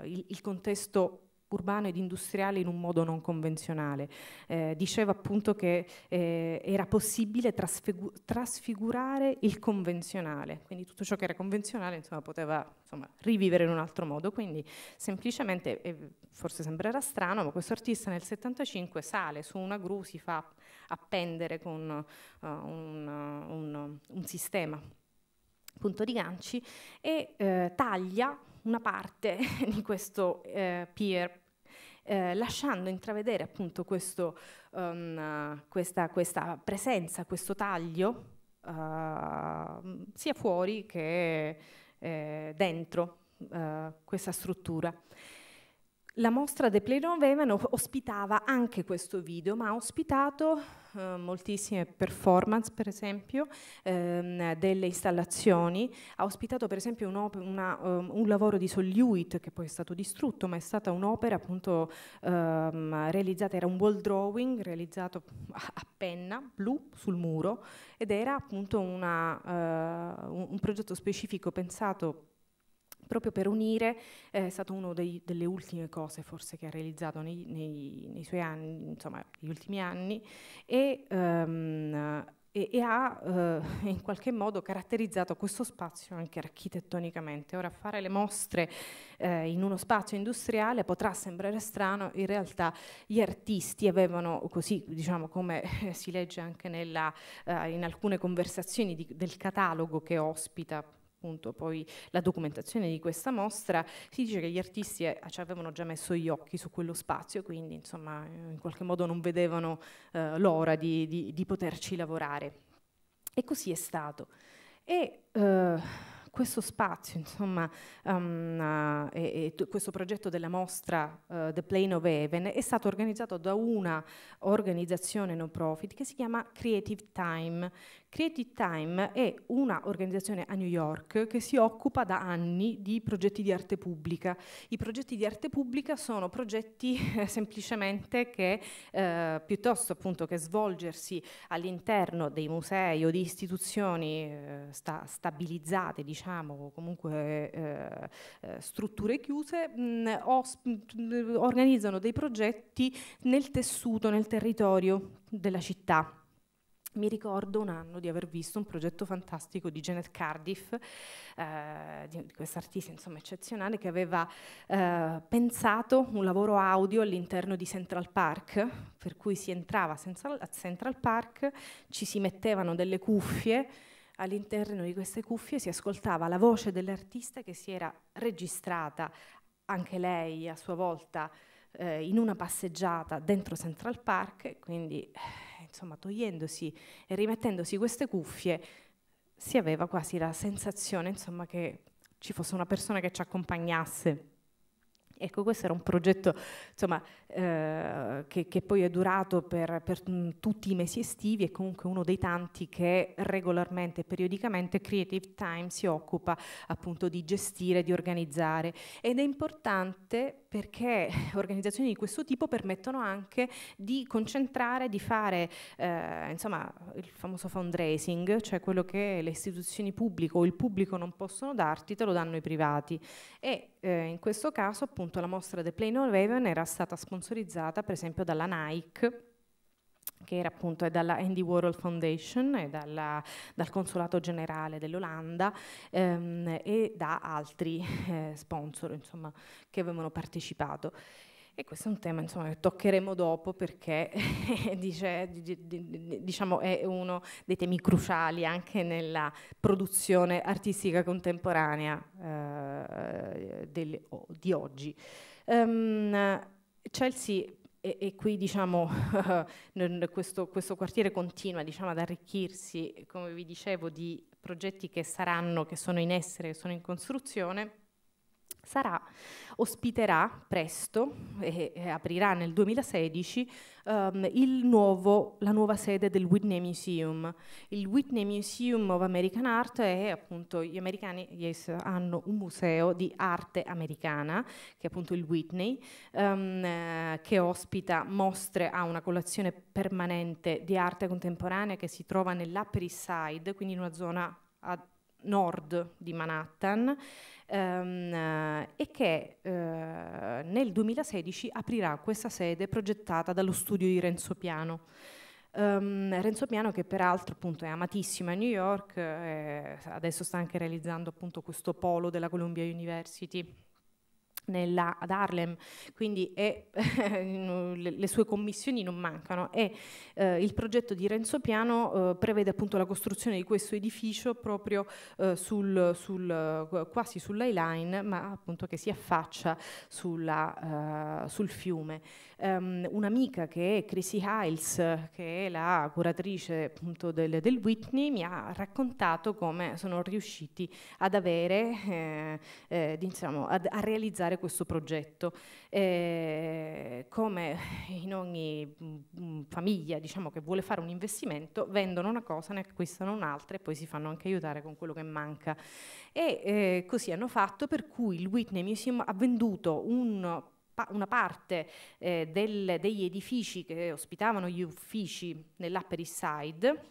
uh, il, il contesto urbano ed industriale in un modo non convenzionale. Eh, diceva appunto che eh, era possibile trasfigu trasfigurare il convenzionale, quindi tutto ciò che era convenzionale insomma, poteva insomma, rivivere in un altro modo. Quindi semplicemente, eh, forse sembrerà strano, ma questo artista nel 75 sale su una gru, si fa appendere con uh, un, uh, un, un, sistema punto di ganci e eh, taglia una parte *laughs* di questo eh, peer, eh, lasciando intravedere appunto questo, um, questa, questa, presenza, questo taglio, uh, sia fuori che eh, dentro uh, questa struttura. La mostra del Pleno Veven ospitava anche questo video, ma ha ospitato eh, moltissime performance, per esempio, ehm, delle installazioni. Ha ospitato, per esempio, un, una, um, un lavoro di Soliuit che poi è stato distrutto, ma è stata un'opera appunto ehm, realizzata, era un wall drawing realizzato a penna blu sul muro ed era appunto una, uh, un, un progetto specifico pensato proprio per unire eh, è stato una delle ultime cose forse che ha realizzato nei, nei, nei suoi anni, insomma, negli ultimi anni, e, um, e, e ha uh, *laughs* in qualche modo caratterizzato questo spazio anche architettonicamente. Ora fare le mostre eh, in uno spazio industriale potrà sembrare strano, in realtà gli artisti avevano così, diciamo come *laughs* si legge anche nella, eh, in alcune conversazioni di, del catalogo che ospita appunto poi la documentazione di questa mostra, si dice che gli artisti eh, ci avevano già messo gli occhi su quello spazio, quindi insomma eh, in qualche modo non vedevano eh, l'ora di, di, di, poterci lavorare. E così è stato. E, eh, questo spazio, insomma, um, eh, e, e questo progetto della mostra uh, The Plane of Heaven è stato organizzato da una organizzazione no profit che si chiama Creative Time, Creative Time è un'organizzazione a New York che si occupa da anni di progetti di arte pubblica. I progetti di arte pubblica sono progetti eh, semplicemente che eh, piuttosto appunto che svolgersi all'interno dei musei o di istituzioni eh, sta, stabilizzate, diciamo, o comunque eh, eh, strutture chiuse, mh, mm, organizzano dei progetti nel tessuto, nel territorio della città mi ricordo un anno di aver visto un progetto fantastico di Janet Cardiff, eh, di, di questa artista insomma eccezionale, che aveva eh, pensato un lavoro audio all'interno di Central Park, per cui si entrava a Central Park, ci si mettevano delle cuffie, all'interno di queste cuffie si ascoltava la voce dell'artista che si era registrata, anche lei a sua volta, eh, in una passeggiata dentro Central Park, quindi eh, insomma, togliendosi e rimettendosi queste cuffie, si aveva quasi la sensazione insomma, che ci fosse una persona che ci accompagnasse. Ecco, questo era un progetto insomma, eh, che, che, poi è durato per, per, mm, tutti i mesi estivi e comunque uno dei tanti che regolarmente e periodicamente Creative Time si occupa appunto di gestire, di organizzare ed è importante perché *laughs* organizzazioni di questo tipo permettono anche di concentrare, di fare eh, insomma, il famoso fundraising, cioè quello che le istituzioni pubbliche o il pubblico non possono darti, te lo danno i privati. E eh, in questo caso appunto la mostra The Plane of Raven era stata sponsorizzata per esempio dalla Nike che era appunto è dalla Andy Warhol Foundation e dalla, dal Consolato Generale dell'Olanda ehm, e da altri *laughs* eh, sponsor insomma, che avevano partecipato. E questo è un tema insomma, che toccheremo dopo perché *laughs* dice, diciamo, è uno dei temi cruciali anche nella produzione artistica contemporanea eh, del, di oggi. Um, Chelsea e, e qui diciamo, *laughs* questo, questo, quartiere continua diciamo, ad arricchirsi, come vi dicevo, di progetti che saranno, che sono in essere, che sono in costruzione sarà, ospiterà presto e, eh, e eh, aprirà nel 2016 um, ehm, nuovo, la nuova sede del Whitney Museum. Il Whitney Museum of American Art è appunto, gli americani yes, hanno un museo di arte americana, che è appunto il Whitney, um, eh, che ospita mostre, a una collezione permanente di arte contemporanea che si trova nell'Upper East Side, quindi in una zona a nord di Manhattan ehm, e che eh, nel 2016 aprirà questa sede progettata dallo studio di Renzo Piano. Um, Renzo Piano che peraltro appunto, è amatissimo a New York, eh, adesso sta anche realizzando appunto, questo polo della Columbia University nella, ad Harlem, quindi è, *laughs* le sue commissioni non mancano e eh, il progetto di Renzo Piano eh, prevede appunto la costruzione di questo edificio proprio eh, sul, sul, eh, quasi sull'highline ma appunto che si affaccia sulla, eh, sul fiume. Um, un'amica che è Chrissy Hiles, che è la curatrice appunto del, del Whitney, mi ha raccontato come sono riusciti ad avere, diciamo, ad, a realizzare realizzare questo progetto. Eh, come in ogni mm, mm, famiglia diciamo, che vuole fare un investimento, vendono una cosa, ne acquistano un'altra e poi si fanno anche aiutare con quello che manca. E eh, così hanno fatto, per cui il Whitney Museum ha venduto un una parte eh, del, degli edifici che ospitavano gli uffici nell'Upper East Side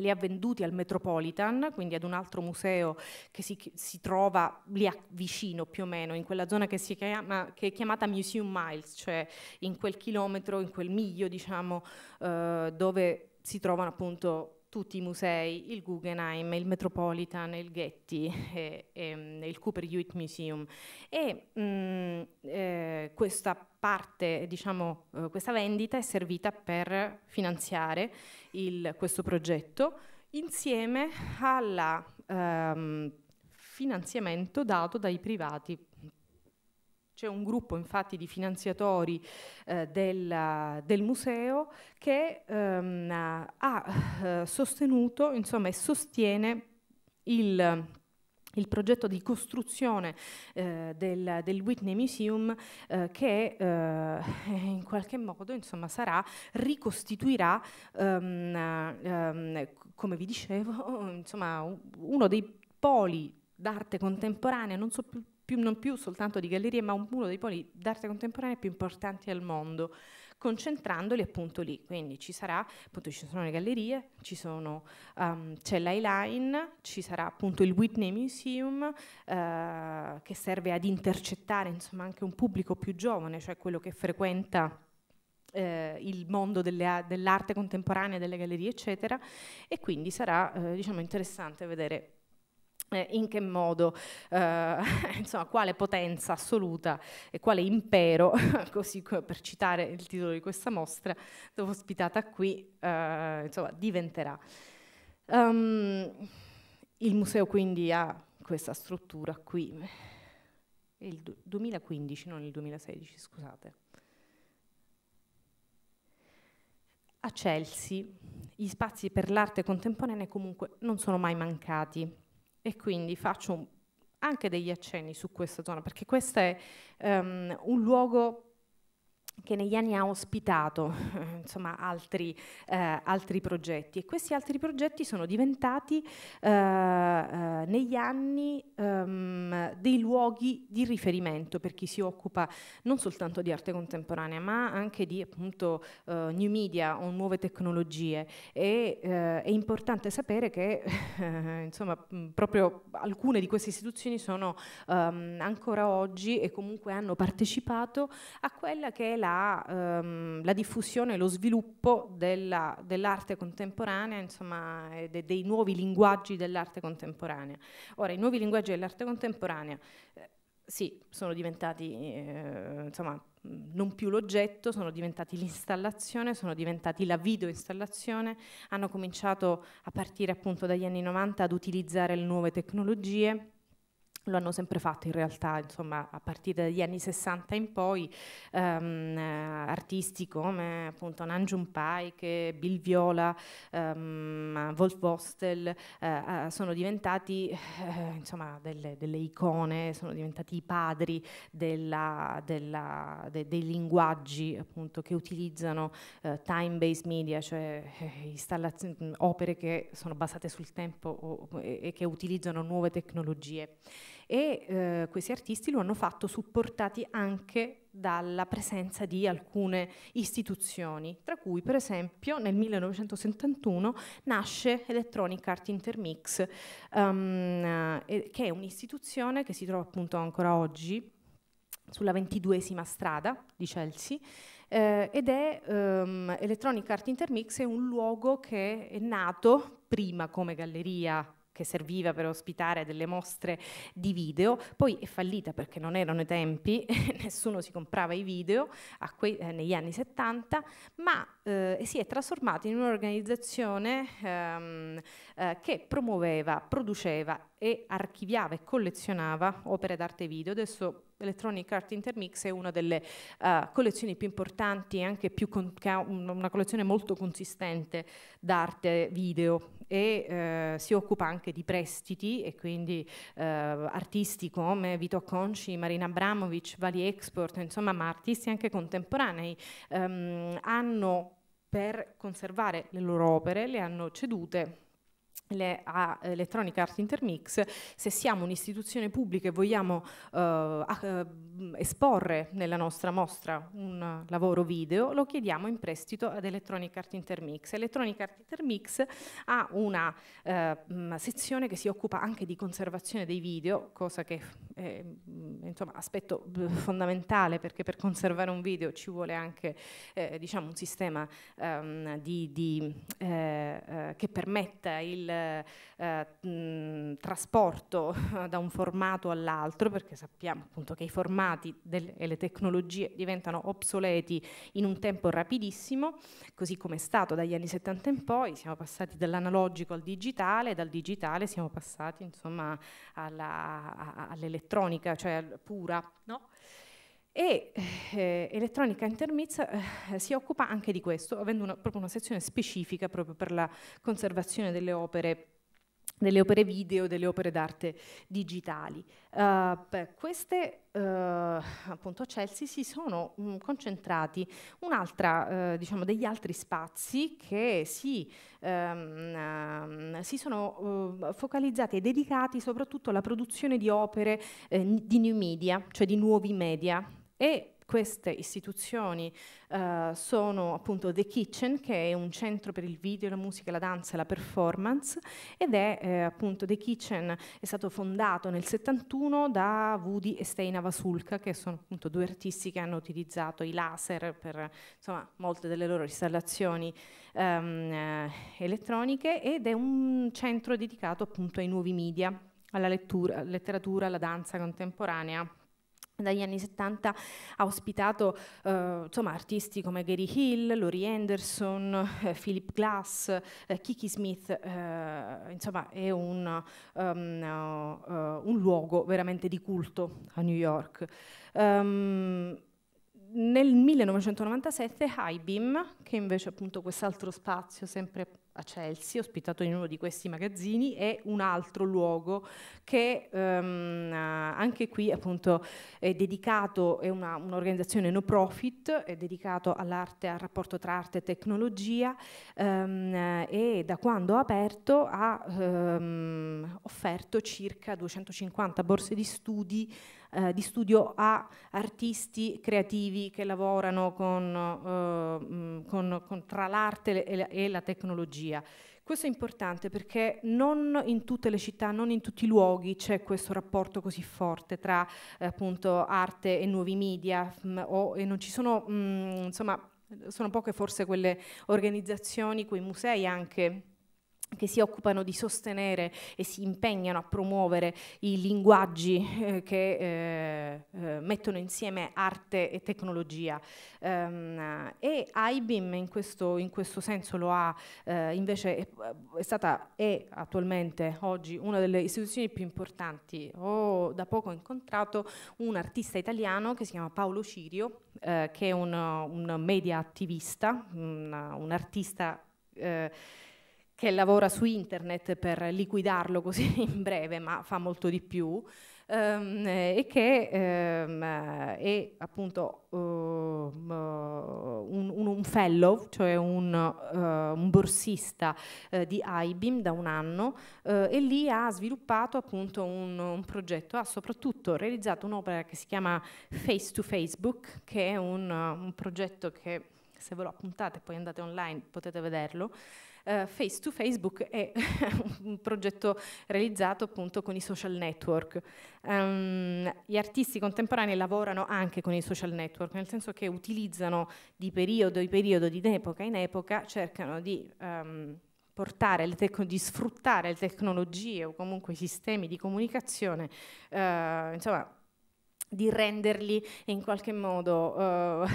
li ha venduti al Metropolitan, quindi ad un altro museo che si, si trova lì vicino più o meno, in quella zona che, chiama, che, è chiamata Museum Miles, cioè in quel chilometro, in quel miglio, diciamo, eh, dove si trovano appunto tutti i musei, il Guggenheim, il Metropolitan, il Getty, eh, eh, il Cooper Hewitt Museum. E mh, mm, eh, questa parte, diciamo, eh, questa vendita è servita per finanziare il, questo progetto insieme al ehm, finanziamento dato dai privati c'è un gruppo infatti di finanziatori eh, del, del, museo che ehm, ha eh, sostenuto insomma, e sostiene il, il progetto di costruzione eh, del, del, Whitney Museum eh, che eh, *laughs* in qualche modo insomma, sarà, ricostituirà, um, um, come vi dicevo, *laughs* insomma, uno dei poli d'arte contemporanea, non so più più, non più soltanto di gallerie, ma uno dei poli d'arte contemporanea più importanti al mondo, concentrandoli appunto lì. Quindi ci sarà, appunto ci sono le gallerie, sono, um, c'è l'Eyeline, ci sarà appunto il Whitney Museum eh, che serve ad intercettare insomma anche un pubblico più giovane, cioè quello che frequenta eh, il mondo delle, dell'arte contemporanea, delle gallerie, eccetera, e quindi sarà eh, diciamo, interessante vedere eh, in che modo, eh, *laughs* insomma, quale potenza assoluta e quale impero, *laughs* così per citare il titolo di questa mostra, dove ospitata qui, eh, insomma, diventerà. Um, il museo quindi ha questa struttura qui, il 2015, non il 2016, scusate. A Chelsea gli spazi per l'arte contemporanea comunque non sono mai mancati e quindi faccio un, anche degli accenni su questa zona perché questo è um, un luogo che negli anni ha ospitato *laughs* insomma, altri, eh, altri, progetti e questi altri progetti sono diventati eh, eh, negli anni ehm, dei luoghi di riferimento per chi si occupa non soltanto di arte contemporanea ma anche di appunto, eh, new media o nuove tecnologie e eh, è importante sapere che *laughs* insomma, proprio alcune di queste istituzioni sono ehm, ancora oggi e comunque hanno partecipato a quella che è la la, ehm, la diffusione e lo sviluppo della, dell'arte contemporanea insomma, e de, dei nuovi linguaggi dell'arte contemporanea. Ora, i nuovi linguaggi dell'arte contemporanea eh, sì, sono diventati eh, insomma, non più l'oggetto, sono diventati l'installazione, sono diventati la videoinstallazione, hanno cominciato a partire appunto dagli anni 90 ad utilizzare le nuove tecnologie lo hanno sempre fatto in realtà, insomma, a partire dagli anni 60 in poi, um, artisti come appunto Nanjun Paik, Bill Viola, um, Wolf Vostel uh, eh, eh, sono diventati uh, insomma, delle, delle, icone, sono diventati i padri della, della, de, dei linguaggi appunto, che utilizzano uh, time-based media, cioè opere che sono basate sul tempo o, e, e che utilizzano nuove tecnologie e eh, questi artisti lo hanno fatto supportati anche dalla presenza di alcune istituzioni, tra cui per esempio nel 1971 nasce Electronic Art Intermix, um, eh, che è un'istituzione che si trova appunto ancora oggi sulla ventiduesima strada di Chelsea eh, ed è um, Electronic Art Intermix è un luogo che è nato prima come galleria che serviva per ospitare delle mostre di video, poi è fallita perché non erano i tempi, *laughs* nessuno si comprava i video que- eh, negli anni 70, ma eh, si è trasformata in un'organizzazione ehm, eh, che promuoveva, produceva e archiviava e collezionava opere d'arte video. Adesso Electronic Art Intermix è una delle uh, collezioni più importanti e che ha un, una collezione molto consistente d'arte video e uh, si occupa anche di prestiti e quindi uh, artisti come Vito Conci, Marina Abramovic, Vali Export, insomma, ma artisti anche contemporanei um, hanno per conservare le loro opere, le hanno cedute le, a Electronic Art Intermix, se siamo un'istituzione pubblica e vogliamo eh, eh, esporre nella nostra mostra un lavoro video, lo chiediamo in prestito ad Electronic Art Intermix. Electronic Art Intermix ha una, eh, mm, sezione che si occupa anche di conservazione dei video, cosa che è eh, mm, insomma, aspetto eh, fondamentale perché per conservare un video ci vuole anche diciamo, un sistema ehm, di, di, che permetta il eh, eh, mh, trasporto *laughs* da un formato all'altro, perché sappiamo appunto che i formati e le tecnologie diventano obsoleti in un tempo rapidissimo, così come è stato dagli anni 70 in poi, siamo passati dall'analogico al digitale, dal digitale siamo passati insomma all'elettronica, cioè pura, no? E eh, Elettronica Intermizza eh, si occupa anche di questo, avendo una, proprio una sezione specifica proprio per la conservazione delle opere delle opere video, delle opere d'arte digitali. Uh, beh, queste uh, appunto a Chelsea si sono um, concentrati uh, diciamo, degli altri spazi che si, um, si sono focalizzati e dedicati soprattutto alla produzione di opere di new media, cioè di nuovi media e queste istituzioni uh, sono appunto The Kitchen, che è un centro per il video, la musica, la danza e la performance, ed è eh, appunto The Kitchen è stato fondato nel 71 da Woody e Steina Vasulka, che sono appunto due artisti che hanno utilizzato i laser per insomma, molte delle loro installazioni um, eh, elettroniche, ed è un centro dedicato appunto ai nuovi media, alla lettura, letteratura, alla danza contemporanea dagli anni 70 ha ospitato eh, insomma, artisti come Gary Hill, Laurie Anderson, eh, Philip Glass, eh, Kiki Smith, eh, insomma è un, um, uh, un, luogo veramente di culto a New York. Um, nel 1997 High che invece è appunto quest'altro spazio sempre a Chelsea, ospitato in uno di questi magazzini, e un altro luogo che um, anche qui appunto è dedicato, è un'organizzazione no profit, è dedicato all'arte, al rapporto tra arte e tecnologia um, e da quando ha aperto ha um, offerto circa 250 borse di studi eh, di studio a artisti creativi che lavorano con, eh, mm, con, con tra l'arte e la, e la tecnologia. Questo è importante perché non in tutte le città, non in tutti i luoghi c'è questo rapporto così forte tra eh, appunto arte e nuovi media mh, mm, o, e non ci sono, mh, mm, insomma, sono poche forse quelle organizzazioni, quei musei anche che si occupano di sostenere e si impegnano a promuovere i linguaggi eh, che eh, eh mettono insieme arte e tecnologia. Um, e IBIM in questo, in questo senso lo ha, eh, invece è, è stata e attualmente oggi una delle istituzioni più importanti. Ho da poco incontrato un artista italiano che si chiama Paolo Cirio, eh, che è un, un media attivista, un, un artista eh, che lavora su internet per liquidarlo così *laughs* in breve, ma fa molto di più, ehm, e che ehm, è appunto um, un, un, fellow, cioè un, uh, un borsista uh, di IBIM da un anno, uh, e lì ha sviluppato appunto un, un progetto, ha soprattutto realizzato un'opera che si chiama Face to Facebook, che è un progetto che se ve lo appuntate poi andate online potete vederlo, eh, Face to Facebook è *laughs* un progetto realizzato appunto con i social network. Um, gli artisti contemporanei lavorano anche con i social network, nel senso che utilizzano di periodo in periodo, di epoca in epoca, cercano di... Um, portare di sfruttare le tecnologie o comunque i sistemi di comunicazione eh, insomma, di renderli in qualche modo eh,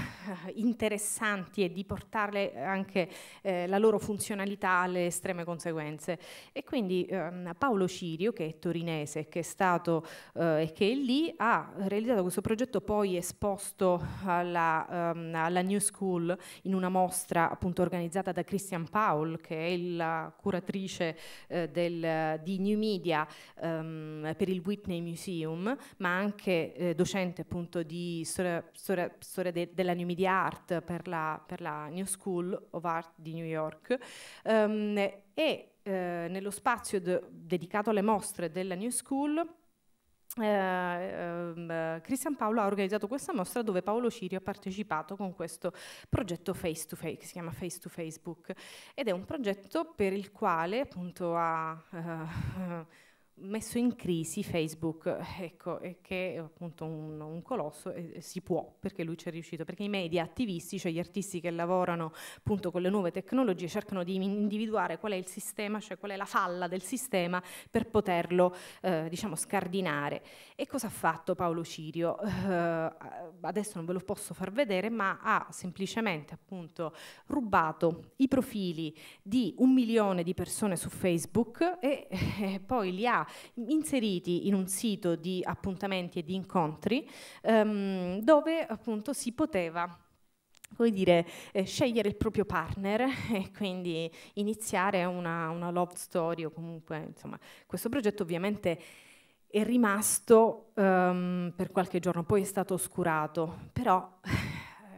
*laughs* interessanti e di portarle anche eh, la loro funzionalità alle estreme conseguenze. E quindi eh, Paolo Cirio, che è torinese, che è stato eh, e che è lì, ha realizzato questo progetto poi esposto alla, ehm, alla, New School in una mostra appunto organizzata da Christian Paul, che è la curatrice eh, del, di New Media ehm, per il Whitney Museum, ma anche eh, docente appunto di storia, storia, storia de, della New Media Art per la, per la, New School of Art di New York um, e eh, nello spazio de, dedicato alle mostre della New School eh, eh, Cristian Paolo ha organizzato questa mostra dove Paolo Cirio ha partecipato con questo progetto Face to Face, che si chiama Face to Facebook, ed è un progetto per il quale appunto ha... Eh, messo in crisi Facebook, *laughs* ecco, che è appunto un, un colosso, e si può, perché lui ci è riuscito, perché i media attivisti, cioè gli artisti che lavorano appunto con le nuove tecnologie, cercano di individuare qual è il sistema, cioè qual è la falla del sistema per poterlo, eh, diciamo, scardinare. E cosa ha fatto Paolo Cirio? Eh, adesso non ve lo posso far vedere, ma ha semplicemente appunto rubato i profili di un milione di persone su Facebook e *laughs* poi li ha inseriti in un sito di appuntamenti e di incontri ehm, dove appunto si poteva come dire, eh, scegliere il proprio partner *laughs* e quindi iniziare una, una love story o comunque, insomma, questo progetto ovviamente è rimasto um, per qualche giorno, poi è stato oscurato, però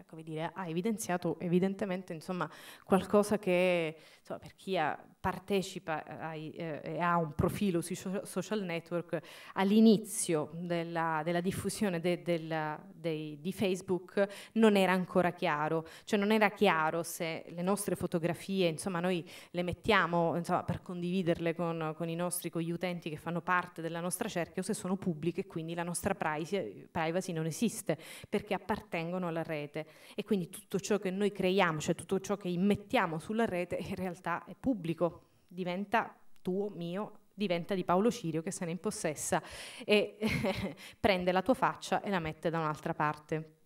come dire, ha evidenziato evidentemente insomma, qualcosa che insomma, per chi ha partecipa eh, ai, eh, e ha un profilo sui social network all'inizio della, della diffusione de, del, de, di Facebook non era ancora chiaro, cioè non era chiaro se le nostre fotografie, insomma noi le mettiamo insomma, per condividerle con, con, i nostri, con gli utenti che fanno parte della nostra cerchia o se sono pubbliche e quindi la nostra privacy, privacy non esiste perché appartengono alla rete e quindi tutto ciò che noi creiamo, cioè tutto ciò che immettiamo sulla rete in realtà è pubblico diventa tuo, mio, diventa di Paolo Cirio che se ne impossessa e *laughs* prende la tua faccia e la mette da un'altra parte.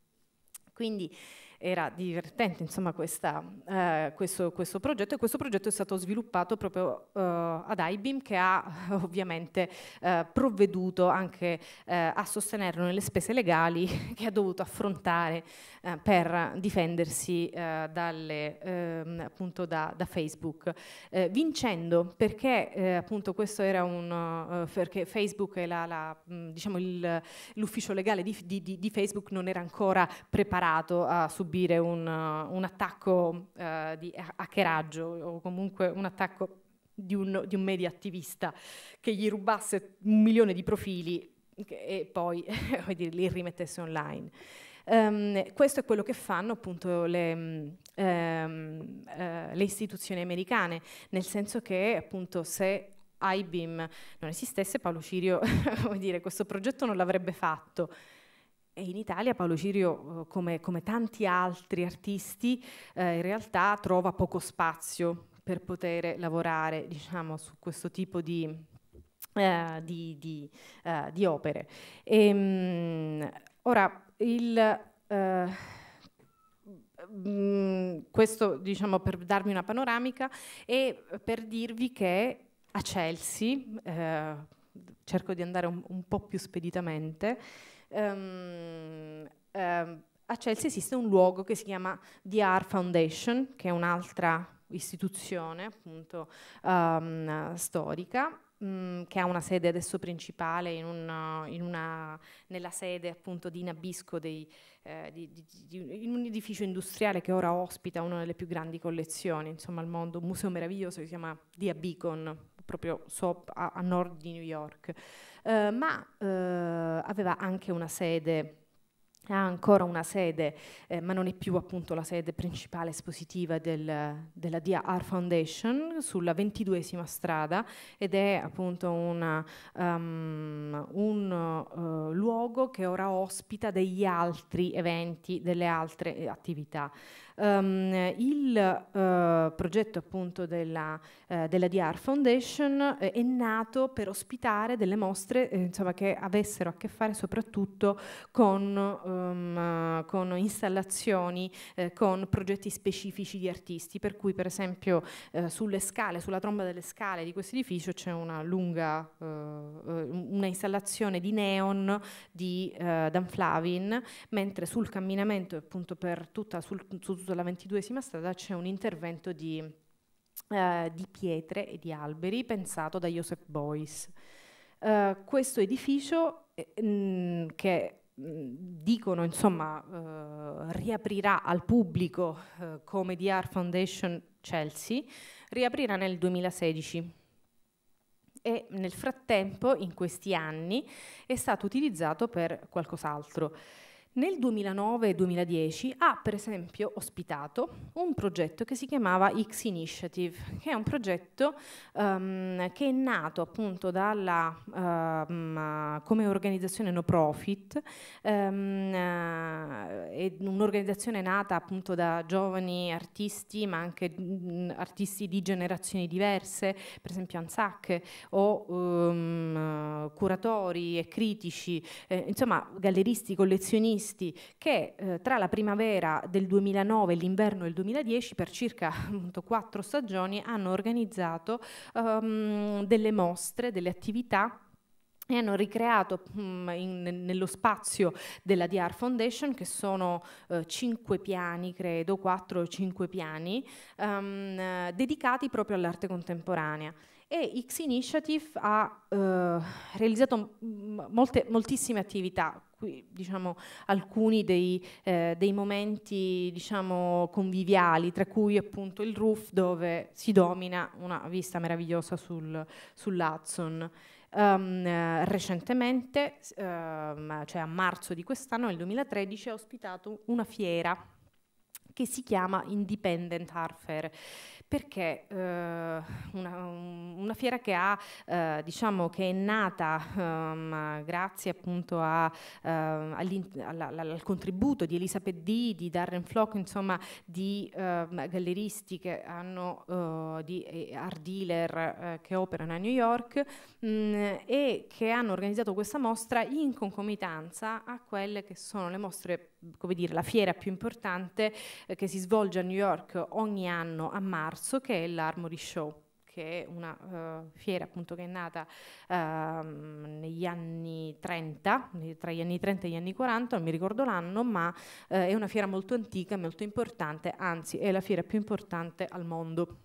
Quindi era divertente insomma, questa, eh, questo, questo, progetto e questo progetto è stato sviluppato proprio eh, ad IBIM che ha *laughs* ovviamente eh, provveduto anche eh, a sostenerlo nelle spese legali *laughs* che ha dovuto affrontare eh, per difendersi eh, dalle, ehm, appunto da, da Facebook, vincendo perché appunto questo era un perché Facebook è la, la, diciamo l'ufficio legale di, di, di, Facebook non era ancora preparato a subire subire un, uh, un attacco eh, di hackeraggio o comunque un attacco di un, di un media attivista che gli rubasse un milione di profili e poi dire, *laughs* li rimettesse online. Um, questo è quello che fanno appunto le, um, uh, le, istituzioni americane, nel senso che appunto se IBIM non esistesse, Paolo Cirio, *laughs* dire, questo progetto non l'avrebbe fatto. E in Italia Paolo Cirio, eh, come, come tanti altri artisti, eh, in realtà trova poco spazio per poter lavorare diciamo, su questo tipo di, eh, di, di, eh, di opere. E, ehm, mh, ora, il, mh, eh, mm, questo diciamo, per darvi una panoramica e per dirvi che a Chelsea, eh, cerco di andare un, un po' più speditamente, Um, ehm, um, ehm, a ah, Chelsea cioè, esiste un luogo che si chiama The Art Foundation, che è un'altra istituzione appunto um, storica Mm, che ha una sede adesso principale in una, in una, nella sede appunto di Nabisco, dei, eh, di, di, di, in un edificio industriale che ora ospita una delle più grandi collezioni insomma, al mondo, un museo meraviglioso che si chiama Dia Beacon, proprio so, a, a, nord di New York, eh, ma eh, aveva anche una sede ha ancora una sede, eh, ma non è più appunto la sede principale espositiva del, della DR Foundation, sulla ventiduesima strada ed è appunto una, um, un uh, luogo che ora ospita degli altri eventi, delle altre eh, attività. Um, il uh, progetto appunto della, uh, della DR Foundation è nato per ospitare delle mostre eh, insomma, che avessero a che fare soprattutto con um, con installazioni, eh, con progetti specifici di artisti, per cui per esempio eh, sulle scale, sulla tromba delle scale di questo edificio c'è una lunga, eh, eh una installazione di neon di eh, Dan Flavin, mentre sul camminamento appunto per tutta, sul, su tutta la ventiduesima strada c'è un intervento di... Uh, di pietre e di alberi pensato da Joseph Beuys. Uh, questo edificio, eh, mh, mm, che dicono insomma eh, riaprirà al pubblico eh, come The Art Foundation Chelsea, riaprirà nel 2016 e nel frattempo in questi anni è stato utilizzato per qualcos'altro. Nel 2009-2010 ha per esempio ospitato un progetto che si chiamava X Initiative, che è un progetto um, che è nato appunto dalla, um, come organizzazione no profit, um, ehm, è eh, un'organizzazione nata appunto da giovani artisti, ma anche mm, artisti di generazioni diverse, per esempio Anzac, o curatori e critici, eh, insomma galleristi, collezionisti, visti che eh, tra la primavera del 2009 e l'inverno del 2010 per circa *laughs* appunto, quattro stagioni hanno organizzato um, delle mostre, delle attività e hanno ricreato mh, mm, in, nello spazio della DR Foundation, che sono eh, cinque piani, credo, quattro o cinque piani, um, dedicati proprio all'arte contemporanea e X Initiative ha eh, realizzato molte, moltissime attività. Qui, diciamo, alcuni dei, eh, dei momenti diciamo, conviviali, tra cui appunto il roof dove si domina una vista meravigliosa sul, sull'Hudson. Um, ehm, recentemente, um, cioè a marzo di quest'anno, nel 2013, ha ospitato una fiera che si chiama Independent Hardware perché eh, una, una, fiera che, ha, eh, diciamo che è nata um, grazie appunto a, uh, ehm, all all al, contributo di Elisabeth D, di Darren Flock, insomma di uh, galleristi che hanno, uh, di eh, art dealer eh, che operano a New York mh, mm, e che hanno organizzato questa mostra in concomitanza a quelle che sono le mostre come dire, la fiera più importante eh, che si svolge a New York ogni anno a marzo, che è l'Armory Show che è una uh, fiera appunto che è nata uh, negli anni 30, tra gli anni 30 e gli anni 40, non mi ricordo l'anno, ma uh, è una fiera molto antica, molto importante, anzi è la fiera più importante al mondo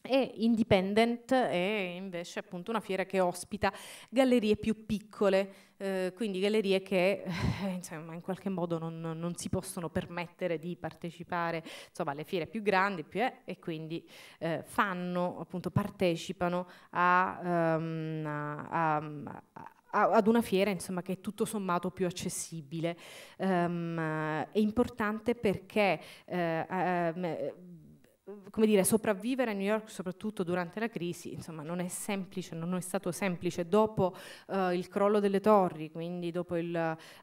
e Independent è invece appunto una fiera che ospita gallerie più piccole, eh, quindi gallerie che eh, insomma, in qualche modo non, non, si possono permettere di partecipare insomma, alle fiere più grandi più, eh, e quindi eh, fanno, appunto, partecipano a, um, a, a ad una fiera insomma, che è tutto sommato più accessibile. Um, è importante perché uh, um, come dire, sopravvivere a New York, soprattutto durante la crisi, insomma, non è semplice, non è stato semplice dopo uh, il crollo delle torri, quindi dopo il,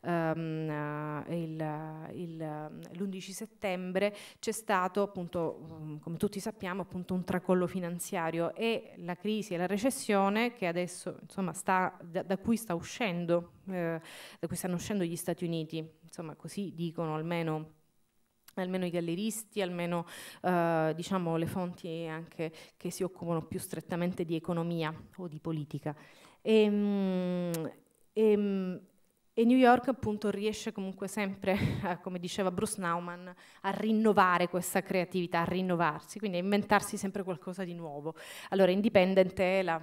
um, ehm, eh, l'11 settembre c'è stato, appunto, um, come tutti sappiamo, appunto, un tracollo finanziario e la crisi e la recessione che adesso, insomma, sta, da, da, cui sta uscendo, eh, da cui stanno uscendo gli Stati Uniti, insomma, così dicono almeno almeno i galleristi, almeno eh, diciamo, le fonti anche che si occupano più strettamente di economia o di politica. E, ehm, e, ehm, e New York appunto riesce comunque sempre, *laughs* eh, come diceva Bruce Nauman, a rinnovare questa creatività, a rinnovarsi, quindi a inventarsi sempre qualcosa di nuovo. Allora Independent è la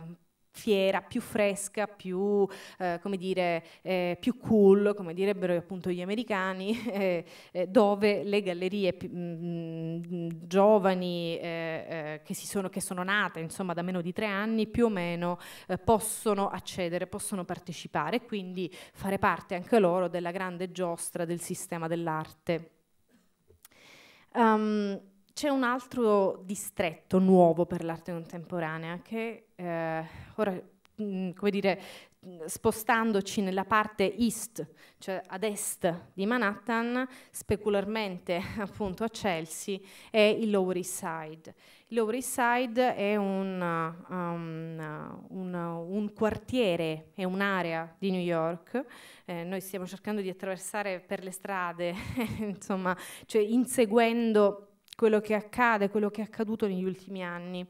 fiera, più fresca, più, eh, come dire, eh, più cool, come direbbero appunto gli americani, *laughs* eh, eh, dove le gallerie mh, mm, mm, giovani eh, eh, che, sono, che, sono, nate insomma, da meno di tre anni più o meno possono accedere, possono partecipare e quindi fare parte anche loro della grande giostra del sistema dell'arte. Um, c'è un altro distretto nuovo per l'arte contemporanea che ora mm, come dire, mm, spostandoci nella parte east, cioè ad est di Manhattan, specularmente *laughs* appunto a Chelsea, è il Lower East Side. Il Lower East Side è un, uh, um, uh, un, uh, un quartiere, è un'area di New York. Eh, noi stiamo cercando di attraversare per le strade, *laughs* insomma, cioè inseguendo quello che accade, quello che è accaduto negli ultimi anni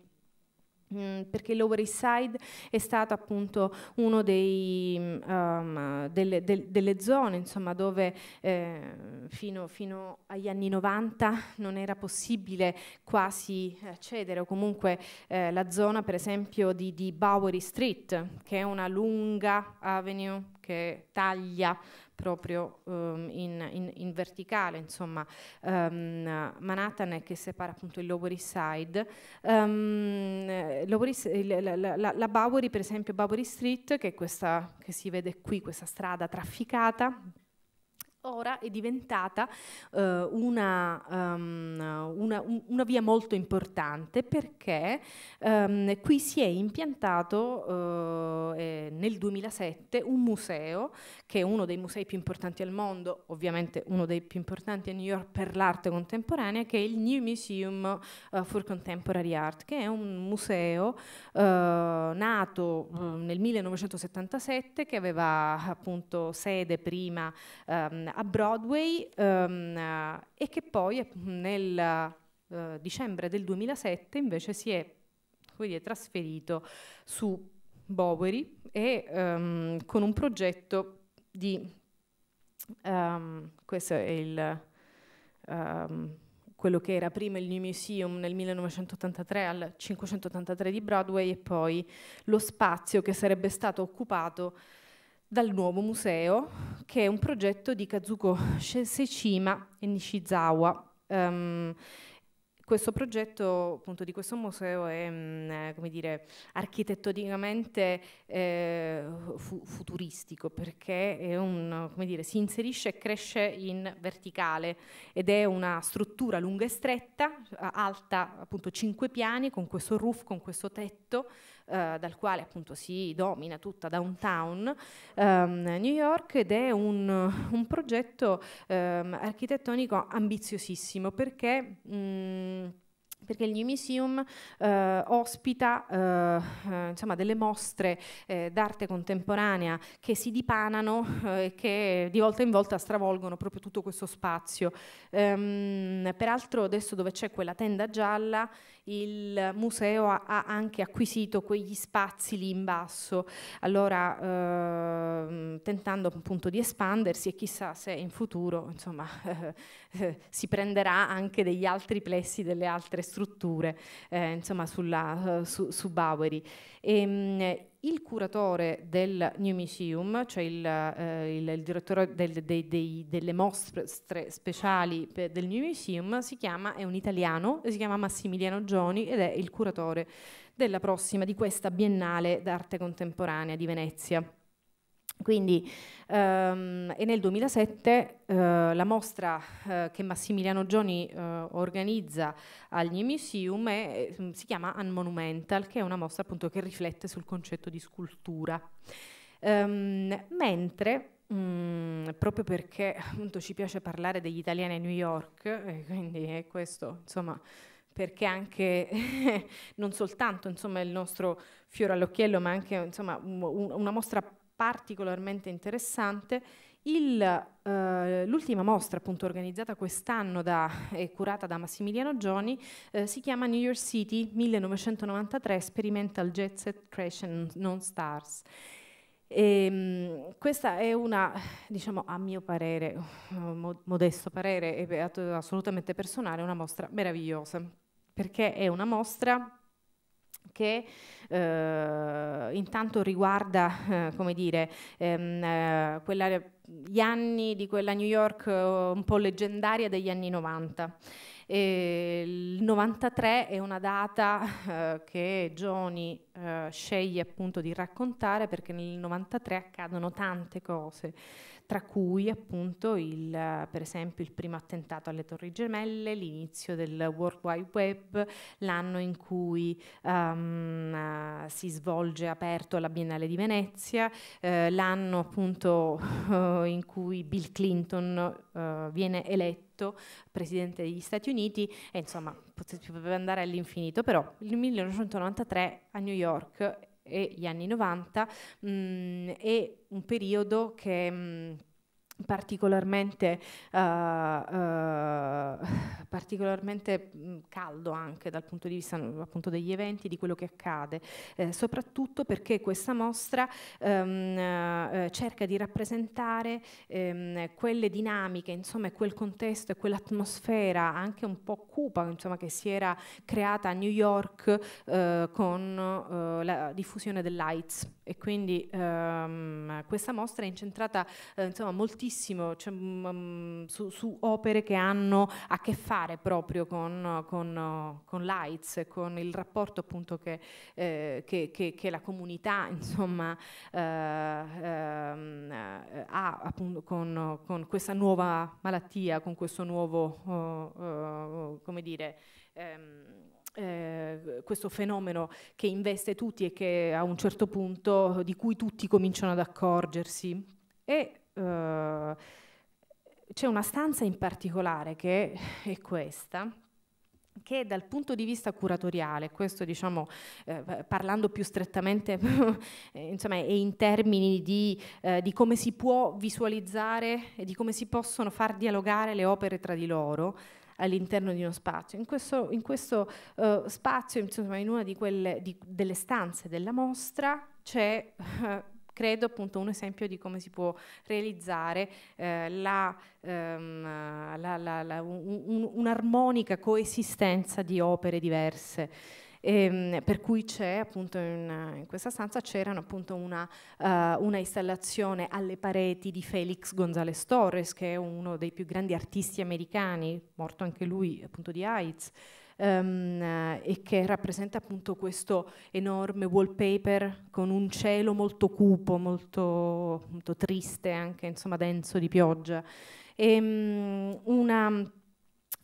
Mm, perché Lower East Side è stato appunto una um, delle, del, delle, zone insomma, dove eh, fino, fino, agli anni 90 non era possibile quasi accedere o comunque eh, la zona per esempio di, di Bowery Street che è una lunga avenue che taglia proprio um, in, in, in, verticale, insomma, um, Manhattan che separa appunto il Lower East Side. Um, Lower East, la, la, la Bowery, per esempio, Bowery Street, che è questa che si vede qui, questa strada trafficata ora è diventata uh, una, um, una, una, via molto importante perché um, qui si è impiantato uh, eh, nel 2007 un museo che è uno dei musei più importanti al mondo, ovviamente uno dei più importanti a New York per l'arte contemporanea, che è il New Museum uh, for Contemporary Art, che è un museo eh, nato mm, nel 1977 che aveva appunto sede prima um, a Broadway um, e che poi nel uh, dicembre del 2007 invece si è dire, trasferito su Bowery e um, con un progetto di... Ehm, questo è il quello che era prima il New Museum nel 1983 al 583 di Broadway e poi lo spazio che sarebbe stato occupato dal nuovo museo, che è un progetto di Kazuko Sechima e Nishizawa. Um, questo progetto appunto, di questo museo è mh, mm, eh, dire, architettonicamente eh, fu futuristico perché un, dire, si inserisce e cresce in verticale ed è una struttura lunga e stretta, alta appunto 5 piani con questo roof, con questo tetto eh, dal quale appunto si domina tutta downtown ehm, New York ed è un, un progetto ehm, architettonico ambiziosissimo perché... Mh, mm, perché il New Museum eh, ospita eh, eh, insomma, delle mostre eh, d'arte contemporanea che si dipanano eh, e che di volta in volta stravolgono proprio tutto questo spazio. Ehm, peraltro adesso dove c'è quella tenda gialla il museo ha anche acquisito quegli spazi lì in basso, allora ehm, tentando appunto di espandersi e chissà se in futuro insomma, *laughs* eh, si prenderà anche degli altri plessi delle altre strutture eh, insomma, sulla, eh, su, su Baueri. E, ehm, il curatore del New Museum, cioè il, eh, il, il direttore del, dei, dei, delle mostre speciali del New Museum, si chiama, è un italiano, si chiama Massimiliano Gioni ed è il curatore della prossima, di questa Biennale d'arte contemporanea di Venezia. Quindi, ehm, e nel 2007 eh, la mostra eh, che Massimiliano Gioni eh, organizza al New Museum è, mm, si chiama Unmonumental, che è una mostra appunto che riflette sul concetto di scultura. Ehm, mentre Mm, proprio perché appunto ci piace parlare degli italiani a New York, e eh, quindi è questo, insomma, perché anche *laughs* non soltanto insomma, il nostro fiore all'occhiello, ma anche insomma, un, una mostra particolarmente interessante eh, l'ultima eh, mostra appunto organizzata quest'anno e curata da Massimiliano Gioni eh, si chiama New York City 1993 Experimental Jet Set Crash and Non Stars. E, ehm, mh, questa è una, diciamo a mio parere, modesto parere e assolutamente personale, una mostra meravigliosa perché è una mostra che eh, intanto riguarda, eh, come dire, ehm, eh, quella, gli anni di quella New York eh, un po' leggendaria degli anni 90. E il 93 è una data eh, che Johnny eh, sceglie appunto di raccontare perché nel 93 accadono tante cose tra cui appunto il, per esempio il primo attentato alle Torri Gemelle, l'inizio del World Wide Web, l'anno in cui um, uh, si svolge aperto la Biennale di Venezia, uh, l'anno appunto uh, *laughs* in cui Bill Clinton eh, viene eletto presidente degli Stati Uniti e insomma potete andare all'infinito, però il 1993 a New York e gli anni 90 mh, è un periodo che... Mh, mm, particolarmente, uh, uh, particolarmente mm, caldo anche dal punto di vista appunto, degli eventi, di quello che accade, eh, soprattutto perché questa mostra um, eh, cerca di rappresentare ehm, quelle dinamiche, insomma, quel contesto e quell'atmosfera anche un po' cupa insomma, che si era creata a New York eh, con eh, la diffusione dell'AIDS e quindi ehm, questa mostra è incentrata insomma moltissimo moltissimo cioè, mh, mm, mm, su, su, opere che hanno a che fare proprio con, con, con l'AIDS, con il rapporto appunto che, eh, che, che, che la comunità *laughs* insomma, eh, eh, ha appunto con, con, questa nuova malattia, con questo nuovo, oh, oh, come dire, ehm, eh, questo fenomeno che investe tutti e che a un certo punto di cui tutti cominciano ad accorgersi. E eh, c'è una stanza in particolare che è questa, che dal punto di vista curatoriale, questo diciamo eh, parlando più strettamente *laughs* eh, insomma, e in termini di, eh, di, come si può visualizzare e di come si possono far dialogare le opere tra di loro all'interno di uno spazio. In questo, in questo eh, spazio, insomma, in una di quelle, di, delle stanze della mostra, c'è eh, credo appunto un esempio di come si può realizzare eh, la, ehm, la, la, un'armonica un, un coesistenza di opere diverse. Ehm, per cui c'è appunto in, in questa stanza c'erano appunto una, uh, una, installazione alle pareti di Felix Gonzalez Torres che è uno dei più grandi artisti americani morto anche lui appunto di AIDS um, e che rappresenta appunto questo enorme wallpaper con un cielo molto cupo, molto, molto triste, anche insomma denso di pioggia. E, um, una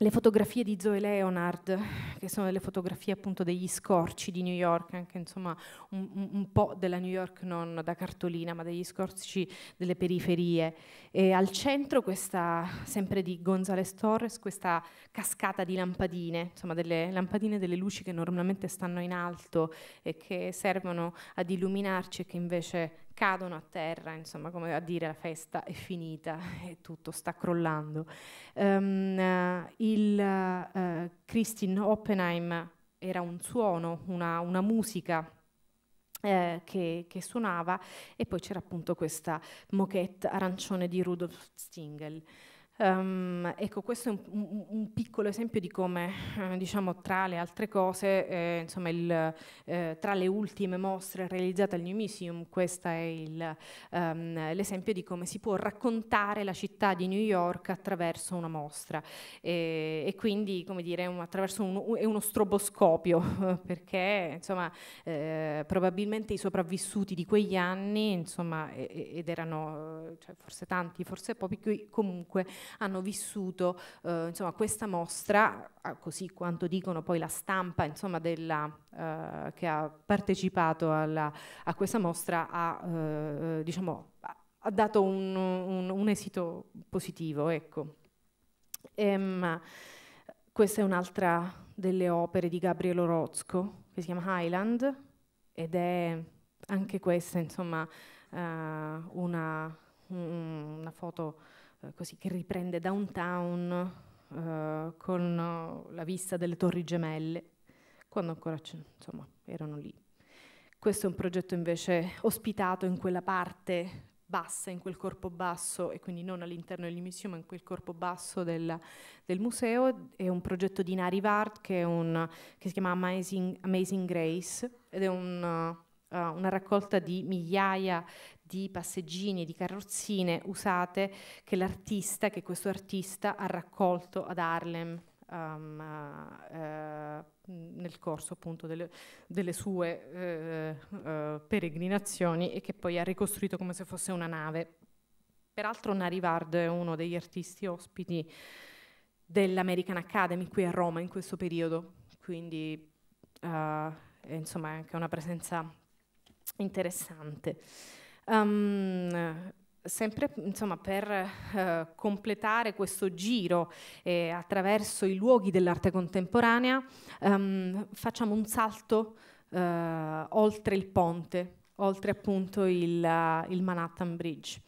le fotografie di Zoe Leonard, che sono delle fotografie appunto degli scorci di New York, anche insomma un, un po' della New York non da cartolina, ma degli scorci delle periferie. E al centro questa, sempre di Gonzales Torres, questa cascata di lampadine, insomma delle lampadine, delle luci che normalmente stanno in alto e che servono ad illuminarci e che invece cadono a terra, insomma, come a dire la festa è finita *laughs* e tutto sta crollando. Um, il eh, Christine Oppenheim era un suono, una, una musica eh, che, che, suonava e poi c'era appunto questa moquette arancione di Rudolf Stingel. Um, ecco, questo è un, un, piccolo esempio di come, eh, diciamo, tra le altre cose, eh, insomma, il, eh, tra le ultime mostre realizzate al New Museum, questo è il, um, l'esempio di come si può raccontare la città di New York attraverso una mostra. E, e quindi, come dire, un, attraverso un, è uno stroboscopio, *laughs* perché insomma, eh, probabilmente i sopravvissuti di quegli anni, insomma, ed erano cioè, forse tanti, forse pochi, comunque hanno vissuto eh, insomma, questa mostra, così quanto dicono poi la stampa insomma, della, eh, che ha partecipato alla, a questa mostra, ha, eh, diciamo, ha dato un, un, un, esito positivo. Ecco. Ehm, questa è un'altra delle opere di Gabriele Orozco, che si chiama Highland, ed è anche questa, insomma, uh, una, una foto eh, così, che riprende downtown eh, con eh, la vista delle Torri Gemelle, quando ancora insomma, erano lì. Questo è un progetto invece ospitato in quella parte bassa, in quel corpo basso, e quindi non all'interno dell'emissione, ma in quel corpo basso del, del, museo. È un progetto di Nari Vard che, un, che si chiama Amazing, Amazing, Grace ed è un, uh, una raccolta di migliaia di passeggini, di carrozzine usate che l'artista, che questo artista ha raccolto ad Harlem um, eh, nel corso appunto delle, delle sue eh, eh, peregrinazioni e che poi ha ricostruito come se fosse una nave. Peraltro Narivard è uno degli artisti ospiti dell'American Academy qui a Roma in questo periodo, quindi uh, è, insomma è anche una presenza interessante. Um, sempre insomma, per eh, completare questo giro eh, attraverso i luoghi dell'arte contemporanea, ehm, facciamo un salto eh, oltre il ponte, oltre appunto il, uh, il Manhattan Bridge.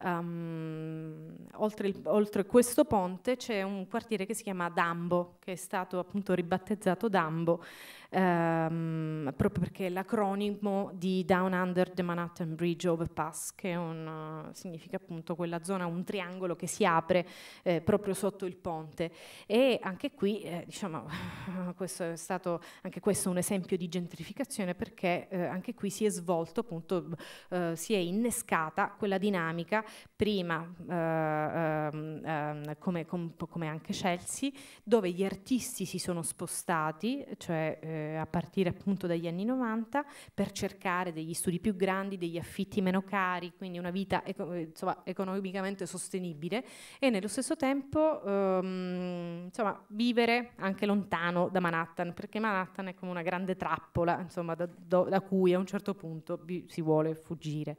Um, oltre, il, oltre, questo ponte c'è un quartiere che si chiama Dambo, che è stato appunto ribattezzato Dambo, ehm, proprio perché l'acronimo di Down Under the Manhattan Bridge Overpass, che un, eh, significa appunto quella zona, un triangolo che si apre eh, proprio sotto il ponte. E anche qui, eh, diciamo, *laughs* questo è stato anche questo un esempio di gentrificazione perché eh, anche qui si è svolto appunto, eh, si è innescata quella dinamica prima eh, ehm, ehm, come, com, come anche Chelsea, dove gli artisti si sono spostati, cioè eh, a partire appunto dagli anni 90 per cercare degli studi più grandi, degli affitti meno cari, quindi una vita eco eh, insomma, economicamente sostenibile e nello stesso tempo ehm, insomma, vivere anche lontano da Manhattan, perché Manhattan è come una grande trappola insomma, da, da cui a un certo punto si vuole fuggire.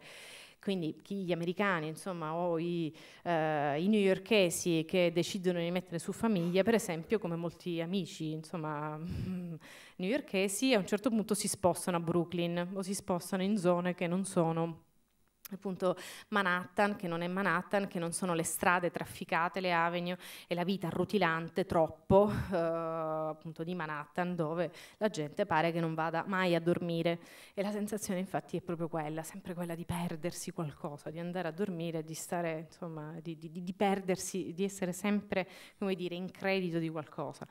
Quindi chi gli americani, insomma, o i, eh, i newyorkesi che decidono di mettere su famiglia, per esempio, come molti amici, insomma, *laughs* newyorkesi, a un certo punto si spostano a Brooklyn o si spostano in zone che non sono appunto Manhattan, che non è Manhattan, che non sono le strade trafficate, le avenue e la vita rutilante troppo eh, appunto di Manhattan dove la gente pare che non vada mai a dormire e la sensazione infatti è proprio quella, sempre quella di perdersi qualcosa, di andare a dormire, di stare insomma, di, di, di perdersi, di essere sempre come dire in credito di qualcosa.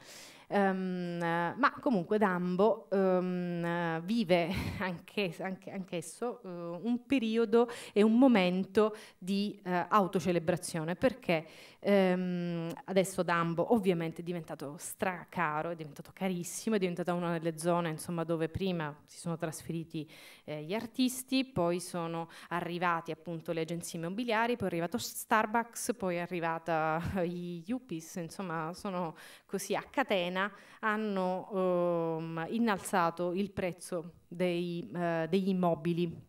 Um, ma comunque Dambo um, vive *laughs* anche, anche, anch'esso uh, un periodo e un momento di uh, autocelebrazione perché Ehm, adesso Dumbo ovviamente è diventato stracaro, è diventato carissimo, è diventata una delle zone insomma, dove prima si sono trasferiti eh, gli artisti, poi sono arrivati appunto le agenzie immobiliari, poi è arrivato Starbucks, poi è arrivata gli eh, Yuppies, insomma sono così a catena, hanno ehm, innalzato il prezzo dei, eh, degli immobili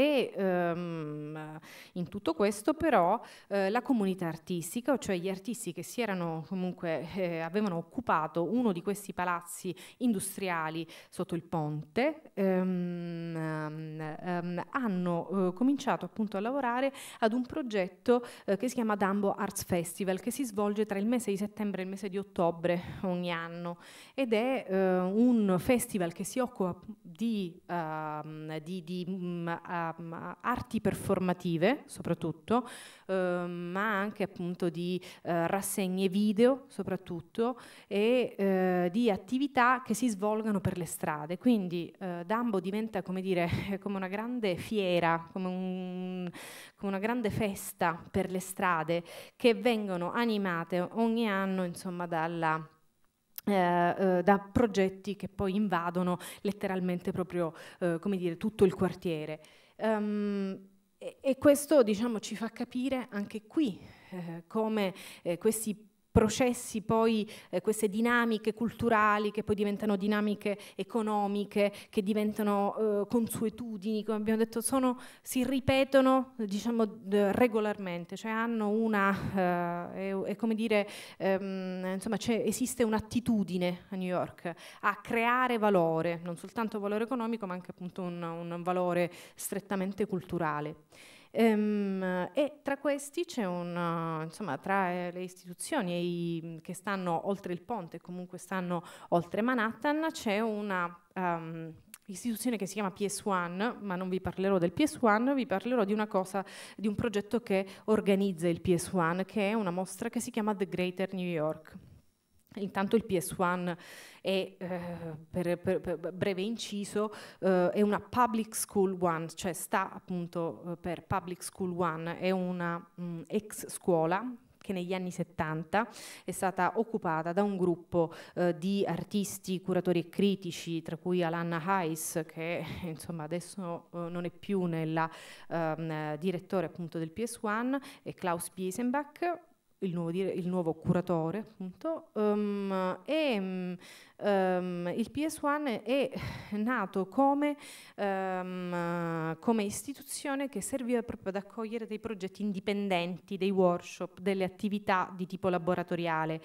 e um, in tutto questo però eh, la comunità artistica, cioè gli artisti che si erano comunque, eh, avevano occupato uno di questi palazzi industriali sotto il ponte, um, um, hanno eh, cominciato appunto a lavorare ad un progetto eh, che si chiama Dumbo Arts Festival, che si svolge tra il mese di settembre e il mese di ottobre ogni anno ed è eh, un festival che si occupa di, uh, di, di uh, Ehm, arti performative soprattutto, eh, ma anche appunto di eh, rassegne video soprattutto e eh, di attività che si svolgano per le strade. Quindi eh, Dumbo diventa come dire *laughs* come una grande fiera, come, un, come, una grande festa per le strade che vengono animate ogni anno insomma dalla eh, eh da progetti che poi invadono letteralmente proprio eh, come dire, tutto il quartiere. Um, e, e questo diciamo, ci fa capire anche qui eh, come eh, questi processi poi, eh, queste dinamiche culturali che poi diventano dinamiche economiche, che diventano eh, consuetudini, come abbiamo detto, sono, si ripetono diciamo, regolarmente, cioè hanno una, eh, è, è, come dire, ehm, insomma esiste un'attitudine a New York a creare valore, non soltanto valore economico ma anche appunto un, un valore strettamente culturale. Ehm, e tra questi c'è un, insomma, tra le istituzioni i, che stanno oltre il ponte, comunque stanno oltre Manhattan, c'è una... Um, istituzione che si chiama PS1, ma non vi parlerò del PS1, vi parlerò di una cosa, di un progetto che organizza il PS1, che è una mostra che si chiama The Greater New York. Intanto il PS1 è, eh, per, per, per, breve inciso, eh, è una Public School One, cioè sta appunto eh, per Public School One, è una mh, mm, ex scuola che negli anni 70 è stata occupata da un gruppo eh, di artisti, curatori e critici, tra cui Alanna Heiss, che *laughs* insomma, adesso eh, non è più nella ehm, direttore appunto del PS1, e Klaus Biesenbach, il nuovo, il nuovo curatore appunto, um, e mm, Um, il PS1 è nato come, um, come, istituzione che serviva proprio ad accogliere dei progetti indipendenti, dei workshop, delle attività di tipo laboratoriale.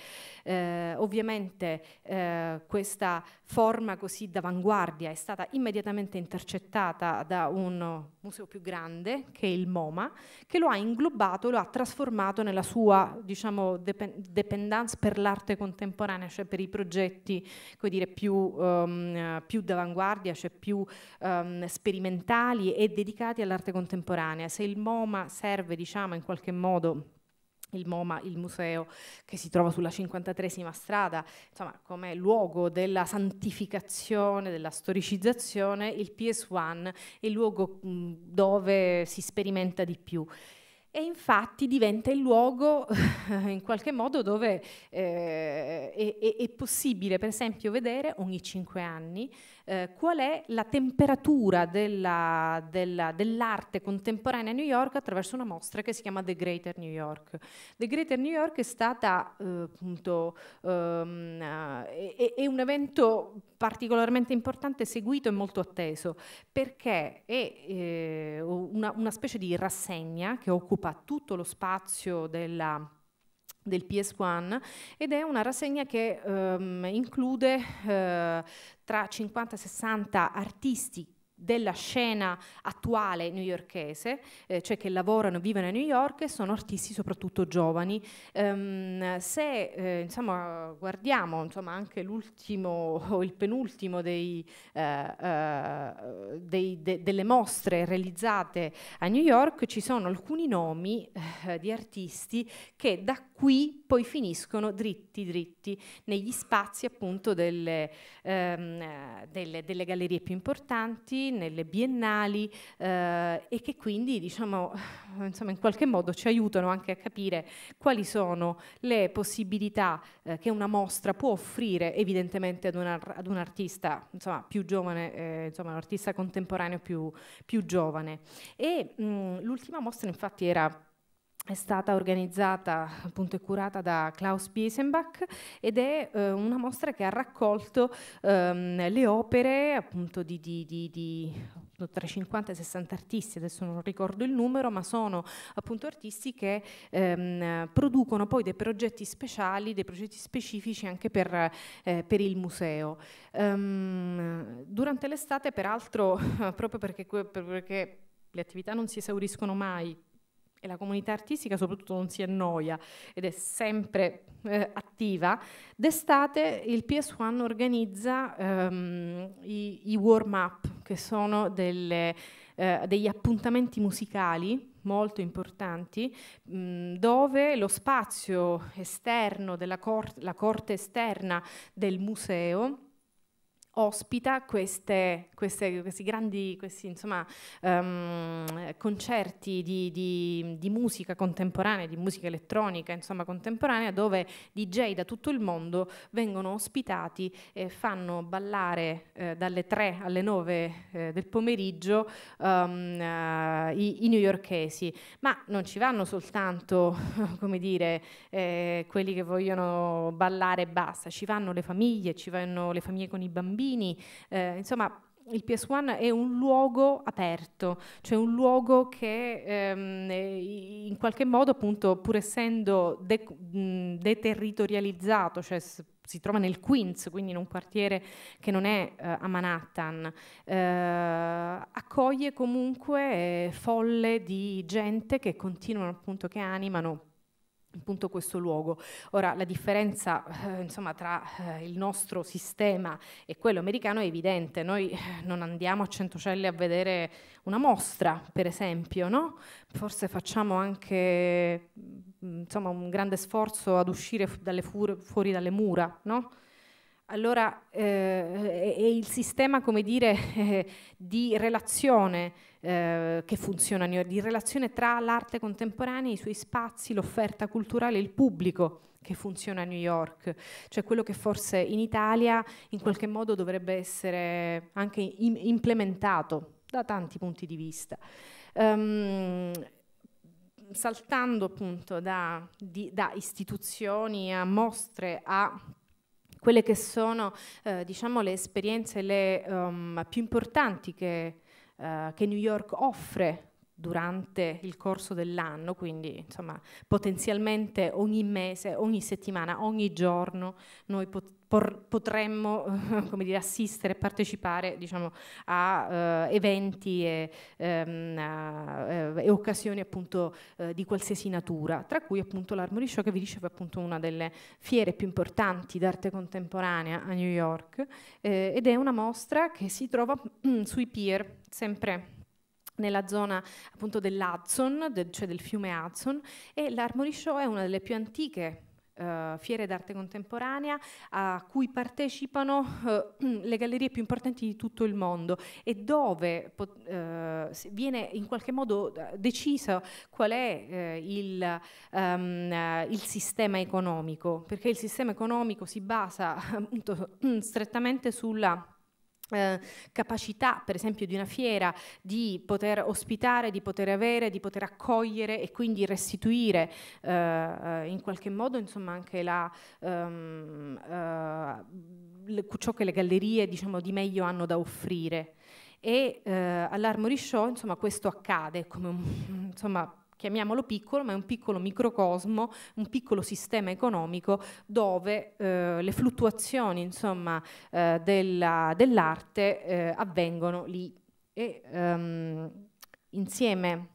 Uh, ovviamente uh, questa forma così d'avanguardia è stata immediatamente intercettata da un museo più grande, che è il MoMA, che lo ha inglobato, lo ha trasformato nella sua diciamo, depend- per l'arte contemporanea, cioè per i progetti come dire, più, um, più d'avanguardia, cioè più um, sperimentali e dedicati all'arte contemporanea. Se il MoMA serve diciamo, in qualche modo il MoMA, il museo che si trova sulla 53esima strada, insomma, come luogo della santificazione, della storicizzazione, il PS1 è il luogo mh, dove si sperimenta di più e infatti diventa il luogo *laughs* in qualche modo dove eh, è, è, possibile per esempio vedere ogni cinque anni eh, qual è la temperatura della, della, dell'arte contemporanea a New York attraverso una mostra che si chiama The Greater New York. The Greater New York è stata eh, appunto um, è, è un evento particolarmente importante, seguito e molto atteso, perché è eh, una, una specie di rassegna che occupa tutto lo spazio della del PS1 ed è una rassegna che ehm, include eh, tra 50 e 60 artisti della scena attuale newyorkese, eh, cioè che lavorano, e vivono a New York e sono artisti soprattutto giovani. Um, se eh, insomma, guardiamo insomma, anche l'ultimo *laughs* o il penultimo dei, eh, eh, dei, de, delle mostre realizzate a New York, ci sono alcuni nomi eh, di artisti che da qui poi finiscono dritti dritti negli spazi appunto delle, ehm, delle, delle gallerie più importanti nelle biennali eh, e che quindi diciamo, *sighs* insomma, in qualche modo ci aiutano anche a capire quali sono le possibilità eh, che una mostra può offrire evidentemente ad, una, ad un artista insomma, più giovane, eh, insomma, un artista contemporaneo più, più giovane. E mm, l'ultima mostra infatti era è stata organizzata appunto, e curata da Klaus Piesenbach ed è eh, una mostra che ha raccolto ehm, le opere appunto, di, di, di, di tra 50 e 60 artisti, adesso non ricordo il numero, ma sono appunto artisti che ehm, producono poi dei progetti speciali, dei progetti specifici anche per, eh, per il museo. Um, durante l'estate, peraltro, *laughs* proprio perché, perché le attività non si esauriscono mai, e la comunità artistica soprattutto non si annoia ed è sempre eh, attiva, d'estate il PS1 organizza ehm, i, i warm-up, che sono delle, eh, degli appuntamenti musicali molto importanti, mh, mm, dove lo spazio esterno della cor la corte esterna del museo ospita queste, queste, questi grandi questi, insomma, um, concerti di, di, di, musica contemporanea, di musica elettronica insomma, contemporanea, dove DJ da tutto il mondo vengono ospitati e fanno ballare eh, dalle 3 alle 9 eh, del pomeriggio um, uh, i, i newyorkesi. Ma non ci vanno soltanto *laughs* come dire, eh, quelli che vogliono ballare e basta, ci vanno le famiglie, ci vanno le famiglie con i bambini bambini, eh, insomma il PS1 è un luogo aperto, cioè un luogo che ehm, eh, in qualche modo, appunto, pur essendo de- deterritorializzato, cioè si trova nel Queens, quindi in un quartiere che non è eh, a Manhattan, eh, accoglie comunque eh, folle di gente che continuano, appunto, che animano appunto questo luogo. Ora la differenza eh, insomma, tra eh, il nostro sistema e quello americano è evidente, noi eh, non andiamo a Centocelle a vedere una mostra per esempio, no? forse facciamo anche mm, insomma, un grande sforzo ad uscire dalle fuori dalle mura, no? Allora eh, è il sistema, come dire, eh, *laughs* di relazione eh, che funziona, di relazione tra l'arte contemporanea, i suoi spazi, l'offerta culturale, il pubblico che funziona a New York, cioè quello che forse in Italia in qualche modo dovrebbe essere anche im- implementato da tanti punti di vista. Um, saltando appunto da, di, da istituzioni a mostre a quelle che sono eh, diciamo, le esperienze le, um, più importanti che, uh, che New York offre durante il corso dell'anno, quindi insomma potenzialmente ogni mese, ogni settimana, ogni giorno noi pot- potremmo *laughs* dire, assistere e partecipare diciamo, a eh, eventi e, ehm, a, eh, e occasioni appunto, eh, di qualsiasi natura, tra cui appunto l'Armory Show che vi dicevo è appunto una delle fiere più importanti d'arte contemporanea a New York eh, ed è una mostra che si trova mm, *clears throat* sui pier sempre nella zona appunto dell'Hudson, de, cioè del fiume Hudson, e l'Armory Show è una delle più antiche Uh, fiere d'arte contemporanea a cui partecipano uh, *clears throat* le gallerie più importanti di tutto il mondo e dove uh, viene in qualche modo deciso qual è il, um, il, sistema economico, perché il sistema economico si basa *laughs* appunto *clears throat* strettamente sulla eh, capacità per esempio di una fiera di poter ospitare, di poter avere, di poter accogliere e quindi restituire eh, eh in qualche modo insomma anche la, um, uh, ciò che le gallerie diciamo di meglio hanno da offrire e eh, all'Armory Show insomma questo accade come un, insomma chiamiamolo piccolo, ma è un piccolo microcosmo, un piccolo sistema economico dove eh, le fluttuazioni insomma, eh, della, dell'arte eh, avvengono lì. E um, insieme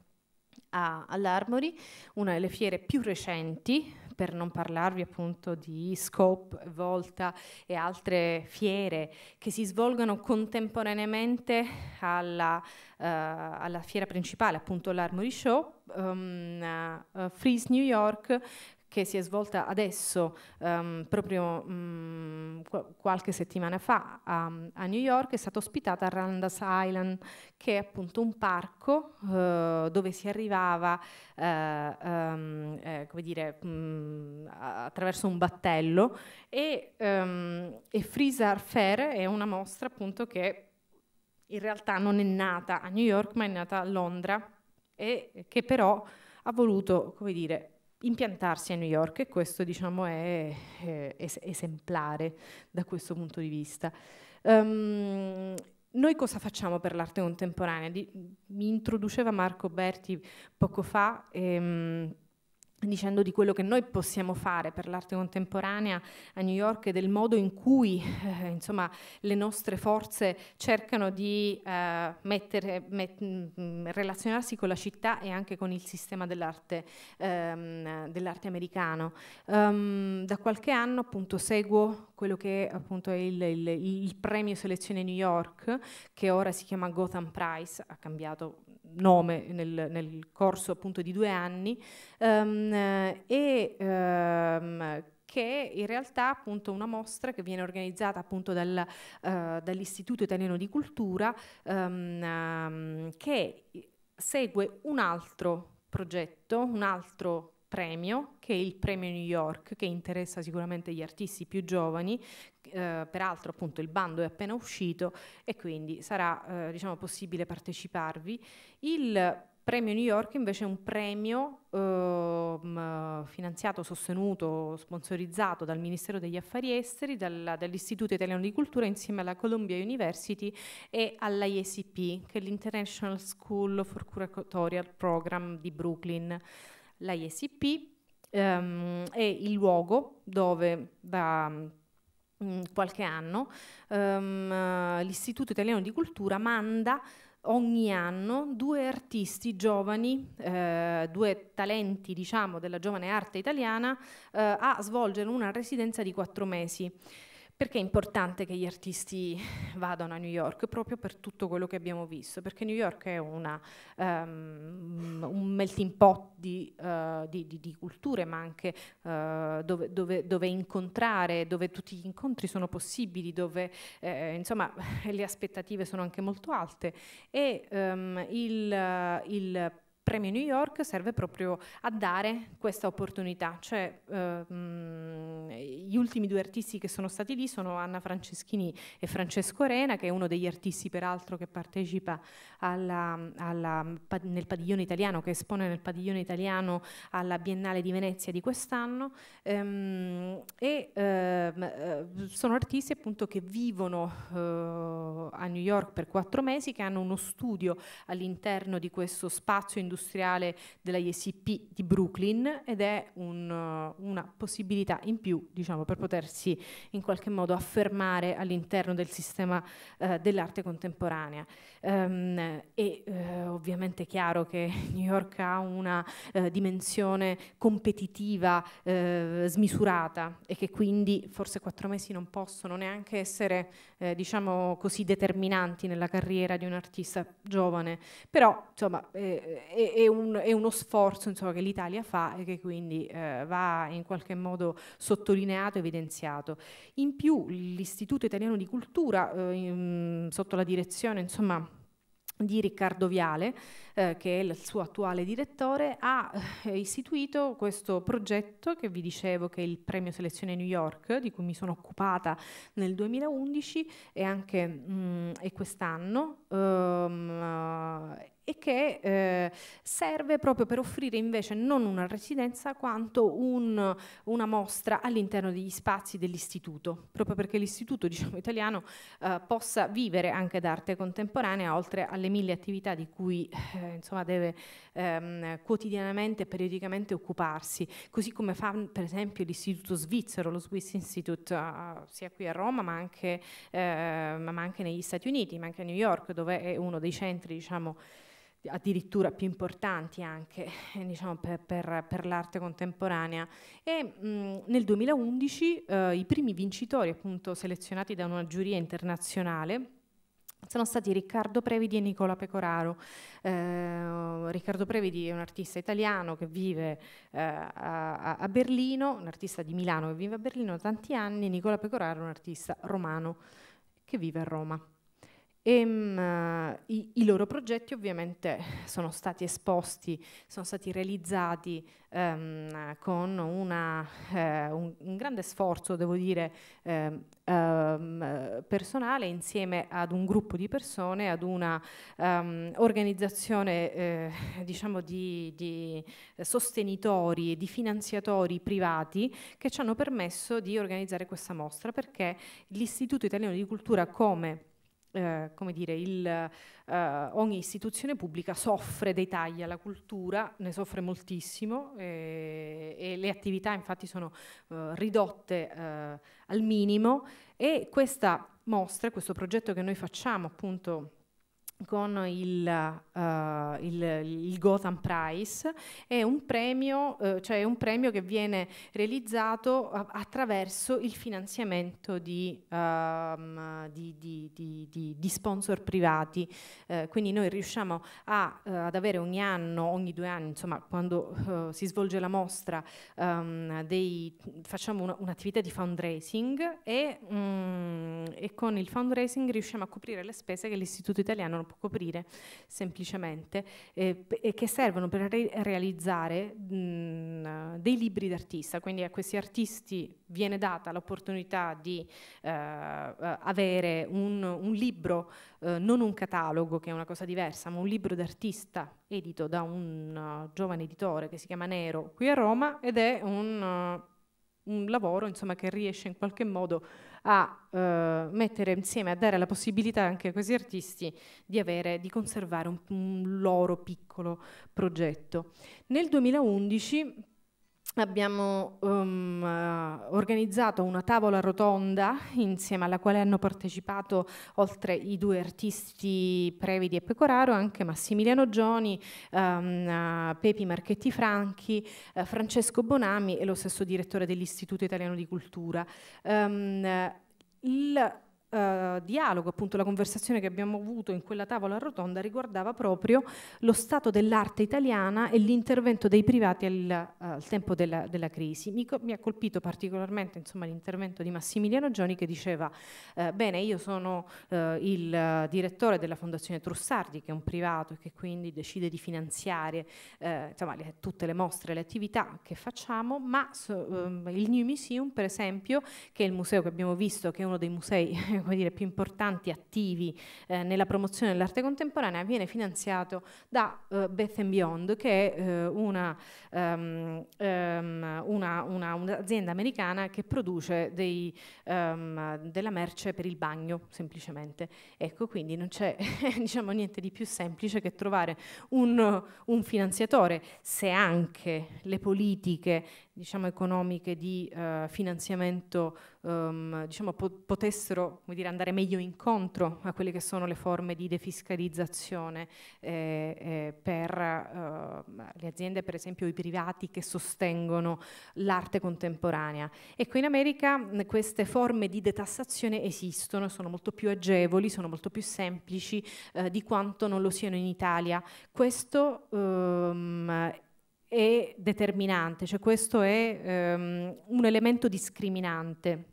all'Armory, una delle fiere più recenti per non parlarvi appunto di Scope, Volta e altre fiere che si svolgono contemporaneamente alla, uh, alla fiera principale, appunto l'Armory Show, um, ehm, uh, Freeze New York, che si è svolta adesso, um, proprio um, qualche settimana fa a, a, New York, è stata ospitata a Randas Island, che è appunto un parco uh, dove si arrivava uh, um, eh, ehm, eh dire, mm, attraverso un battello e, ehm, e Freezer Fair è una mostra appunto che in realtà non è nata a New York ma è nata a Londra e che però ha voluto, come dire, impiantarsi a New York e questo diciamo, è, è, esemplare da questo punto di vista. Um, noi cosa facciamo per l'arte contemporanea? Di, mi introduceva Marco Berti poco fa. Ehm, dicendo di quello che noi possiamo fare per l'arte contemporanea a New York e del modo in cui eh, insomma, le nostre forze cercano di eh, mettere, met, mm, relazionarsi con la città e anche con il sistema dell'arte, ehm, dell'arte americano. Um, da qualche anno appunto seguo quello che appunto è il, il, il premio selezione New York, che ora si chiama Gotham Prize, ha cambiato nome nel, nel, corso appunto di due anni um, e um, che in realtà appunto una mostra che viene organizzata appunto dal, uh, dall'Istituto Italiano di Cultura um, che segue un altro progetto, un altro premio, che è il premio New York, che interessa sicuramente gli artisti più giovani, eh, peraltro appunto il bando è appena uscito e quindi sarà eh, diciamo, possibile parteciparvi. Il premio New York invece è un premio eh, finanziato, sostenuto, sponsorizzato dal Ministero degli Affari Esteri, dal, dall'Istituto Italiano di Cultura insieme alla Columbia University e all'ISP, che è l'International School for Curatorial Program di Brooklyn. L'ISP ehm, è il luogo dove da Mm, qualche anno, um, l'Istituto Italiano di Cultura manda ogni anno due artisti giovani, eh, due talenti diciamo, della giovane arte italiana eh, a svolgere una residenza di quattro mesi. Perché è importante che gli artisti vadano a New York? Proprio per tutto quello che abbiamo visto, perché New York è una, um, un melting pot di, uh, di, di, di culture, ma anche uh, dove, dove, dove, incontrare, dove tutti gli incontri sono possibili, dove eh, insomma *laughs* le aspettative sono anche molto alte. E um, il, il premio New York serve proprio a dare questa opportunità, cioè ehm, gli ultimi due artisti che sono stati lì sono Anna Franceschini e Francesco Rena, che è uno degli artisti peraltro che partecipa alla, alla, nel padiglione italiano, che espone nel padiglione italiano alla Biennale di Venezia di quest'anno, ehm, e ehm, eh, sono artisti appunto che vivono eh, a New York per quattro mesi, che hanno uno studio all'interno di questo spazio industriale industriale della ISP di Brooklyn ed è un, eh, una possibilità in più diciamo, per potersi in qualche modo affermare all'interno del sistema eh, dell'arte contemporanea. Um, e eh, ovviamente è chiaro che *laughs* New York ha una eh, dimensione competitiva eh, smisurata e che quindi forse quattro mesi non possono neanche essere eh, diciamo così determinanti nella carriera di un artista giovane, però insomma è, è, un, e uno sforzo insomma, che l'Italia fa e che quindi eh, va in qualche modo sottolineato, evidenziato. In più l'Istituto Italiano di Cultura, eh, in, sotto la direzione insomma, di Riccardo Viale, eh, che è il suo attuale direttore, ha eh, istituito questo progetto che vi dicevo che è il premio Selezione New York, di cui mi sono occupata nel 2011 e anche mh, mm, e quest'anno. Um, e che eh, serve proprio per offrire invece non una residenza quanto un, una mostra all'interno degli spazi dell'istituto, proprio perché l'istituto diciamo, italiano eh, possa vivere anche d'arte contemporanea oltre alle mille attività di cui insomma, deve ehm, quotidianamente e periodicamente occuparsi, così come fa per esempio l'istituto svizzero, lo Swiss Institute, eh, sia qui a Roma ma anche, eh, ma anche, negli Stati Uniti, ma anche a New York, dove è uno dei centri diciamo, addirittura più importanti anche eh, diciamo, per, per, per l'arte contemporanea e mh, nel 2011 eh, i primi vincitori appunto selezionati da una giuria internazionale sono stati Riccardo Previdi e Nicola Pecoraro. Eh, Riccardo Previdi è un artista italiano che vive eh, a, a, Berlino, un artista di Milano che vive a Berlino da tanti anni, Nicola Pecoraro è un artista romano che vive a Roma. E, um, i, i, loro progetti ovviamente sono stati esposti, sono stati realizzati um, con una, uh, un, un, grande sforzo, devo dire, um, personale insieme ad un gruppo di persone, ad un'organizzazione organizzazione eh, diciamo di, di sostenitori, di finanziatori privati che ci hanno permesso di organizzare questa mostra perché l'Istituto Italiano di Cultura come eh, come dire, il, eh, ogni istituzione pubblica soffre dei tagli alla cultura, ne soffre moltissimo eh, e le attività infatti sono eh, ridotte eh, al minimo e questa mostra, questo progetto che noi facciamo appunto con il, uh, il, il, Gotham Prize, è un premio, uh, cioè un premio che viene realizzato attraverso il finanziamento di, um, di, di, di sponsor privati. Uh, quindi noi riusciamo a, ad avere ogni anno, ogni due anni, insomma, quando si svolge la mostra, um, dei, facciamo una, un'attività di fundraising e, um, e con il fundraising riusciamo a coprire le spese che l'Istituto Italiano non coprire semplicemente, eh, e che servono per re- realizzare mh, mhmm, dei libri d'artista. Quindi a questi artisti viene data l'opportunità di eh, eh, avere un, un libro, eh, non un catalogo, che è una cosa diversa, ma un libro d'artista edito da un uh, giovane editore che si chiama Nero qui a Roma ed è un, uh, un lavoro insomma, che riesce in qualche modo a a eh, mettere insieme, a dare la possibilità anche a questi artisti di, avere, di conservare un, un loro piccolo progetto. Nel 2011 abbiamo um, uh, organizzato una tavola rotonda insieme alla quale hanno partecipato oltre i due artisti Previdi e Pecoraro anche Massimiliano Gioni, um, uh, Pepi Marchetti Franchi, uh, Francesco Bonami e lo stesso direttore dell'Istituto Italiano di Cultura. Um, il eh, dialogo, appunto la conversazione che abbiamo avuto in quella tavola rotonda riguardava proprio lo stato dell'arte italiana e l'intervento dei privati al, al tempo della, della crisi. Mi, mi, ha colpito particolarmente insomma, l'intervento di Massimiliano Gioni che diceva eh, bene io sono eh, il direttore della fondazione Trussardi che è un privato e che quindi decide di finanziare eh, insomma, le, tutte le mostre e le attività che facciamo, ma so, ehm, il New Museum per esempio che è il museo che abbiamo visto che è uno dei musei più, dire, più importanti attivi eh, nella promozione dell'arte contemporanea viene finanziato da eh, Beth Beyond, che è eh, una, um, um, una, una, un'azienda americana che produce dei, um, della merce per il bagno, semplicemente. Ecco, quindi non c'è *laughs* diciamo, niente di più semplice che trovare un, un finanziatore, se anche le politiche diciamo, economiche di eh, finanziamento um, diciamo, po potessero dire, andare meglio incontro a quelle che sono le forme di defiscalizzazione eh, eh, per eh, le aziende, per esempio i privati che sostengono l'arte contemporanea. Ecco, in America queste forme di detassazione esistono, sono molto più agevoli, sono molto più semplici eh, di quanto non lo siano in Italia. Questo ehm, è determinante, cioè questo è ehm, un elemento discriminante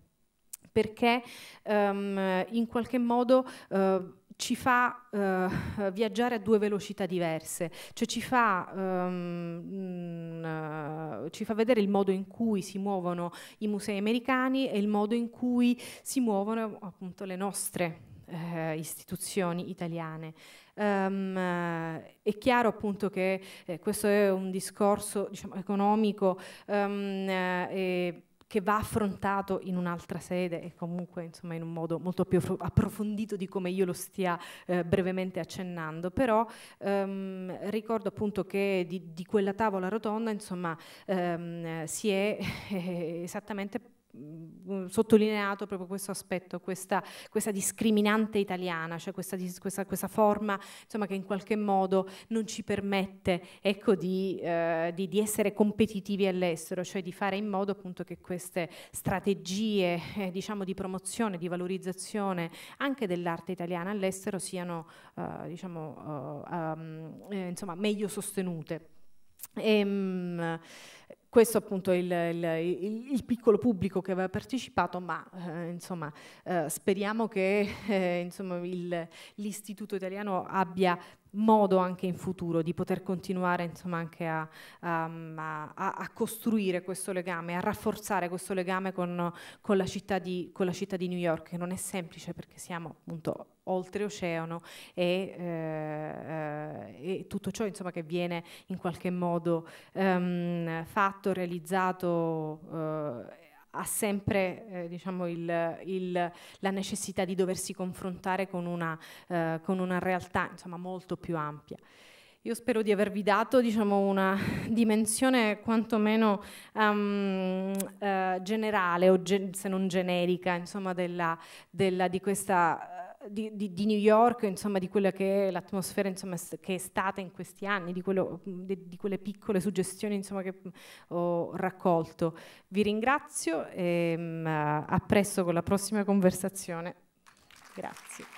perché ehm, in qualche modo eh, ci fa eh, viaggiare a due velocità diverse, cioè ci fa, um, ehm, mh, eh, ci fa, vedere il modo in cui si muovono i musei americani e il modo in cui si muovono appunto le nostre eh, istituzioni italiane. Um, è chiaro appunto che eh, questo è un discorso diciamo, economico um, eh, che va affrontato in un'altra sede e comunque insomma, in un modo molto più approfondito di come io lo stia eh, brevemente accennando, però ehm, ricordo appunto che di, di, quella tavola rotonda insomma, ehm, si è eh, *laughs* esattamente Mm, mm, sottolineato proprio questo aspetto, questa, questa discriminante italiana, cioè questa, questa, questa forma insomma, che in qualche modo non ci permette ecco, di, eh, di, di, essere competitivi all'estero, cioè di fare in modo appunto, che queste strategie eh, diciamo, di promozione, di valorizzazione anche dell'arte italiana all'estero siano eh, diciamo, eh, ehm, eh, insomma, meglio sostenute. E, ehm, questo appunto è il, il, il, piccolo pubblico che aveva partecipato, ma eh, insomma, eh, speriamo che eh, insomma, il, l'Istituto Italiano abbia modo anche in futuro di poter continuare insomma, anche a, um, a, a, costruire questo legame, a rafforzare questo legame con, con, la di, con, la città di, New York, che non è semplice perché siamo appunto oltreoceano e, eh, eh e tutto ciò insomma, che viene in qualche modo um, fatto, realizzato. Eh, ha sempre eh, diciamo il, il, la necessità di doversi confrontare con una, eh, con una realtà insomma, molto più ampia. Io spero di avervi dato diciamo, una *laughs* dimensione quantomeno um, eh, generale, o ge- se non generica, insomma, della, della, di questa di, di, di, New York, insomma, di quella che è l'atmosfera insomma, che è stata in questi anni, di, quello, di quelle piccole suggestioni insomma, che ho raccolto. Vi ringrazio e ehm, a presto con la prossima conversazione. Grazie.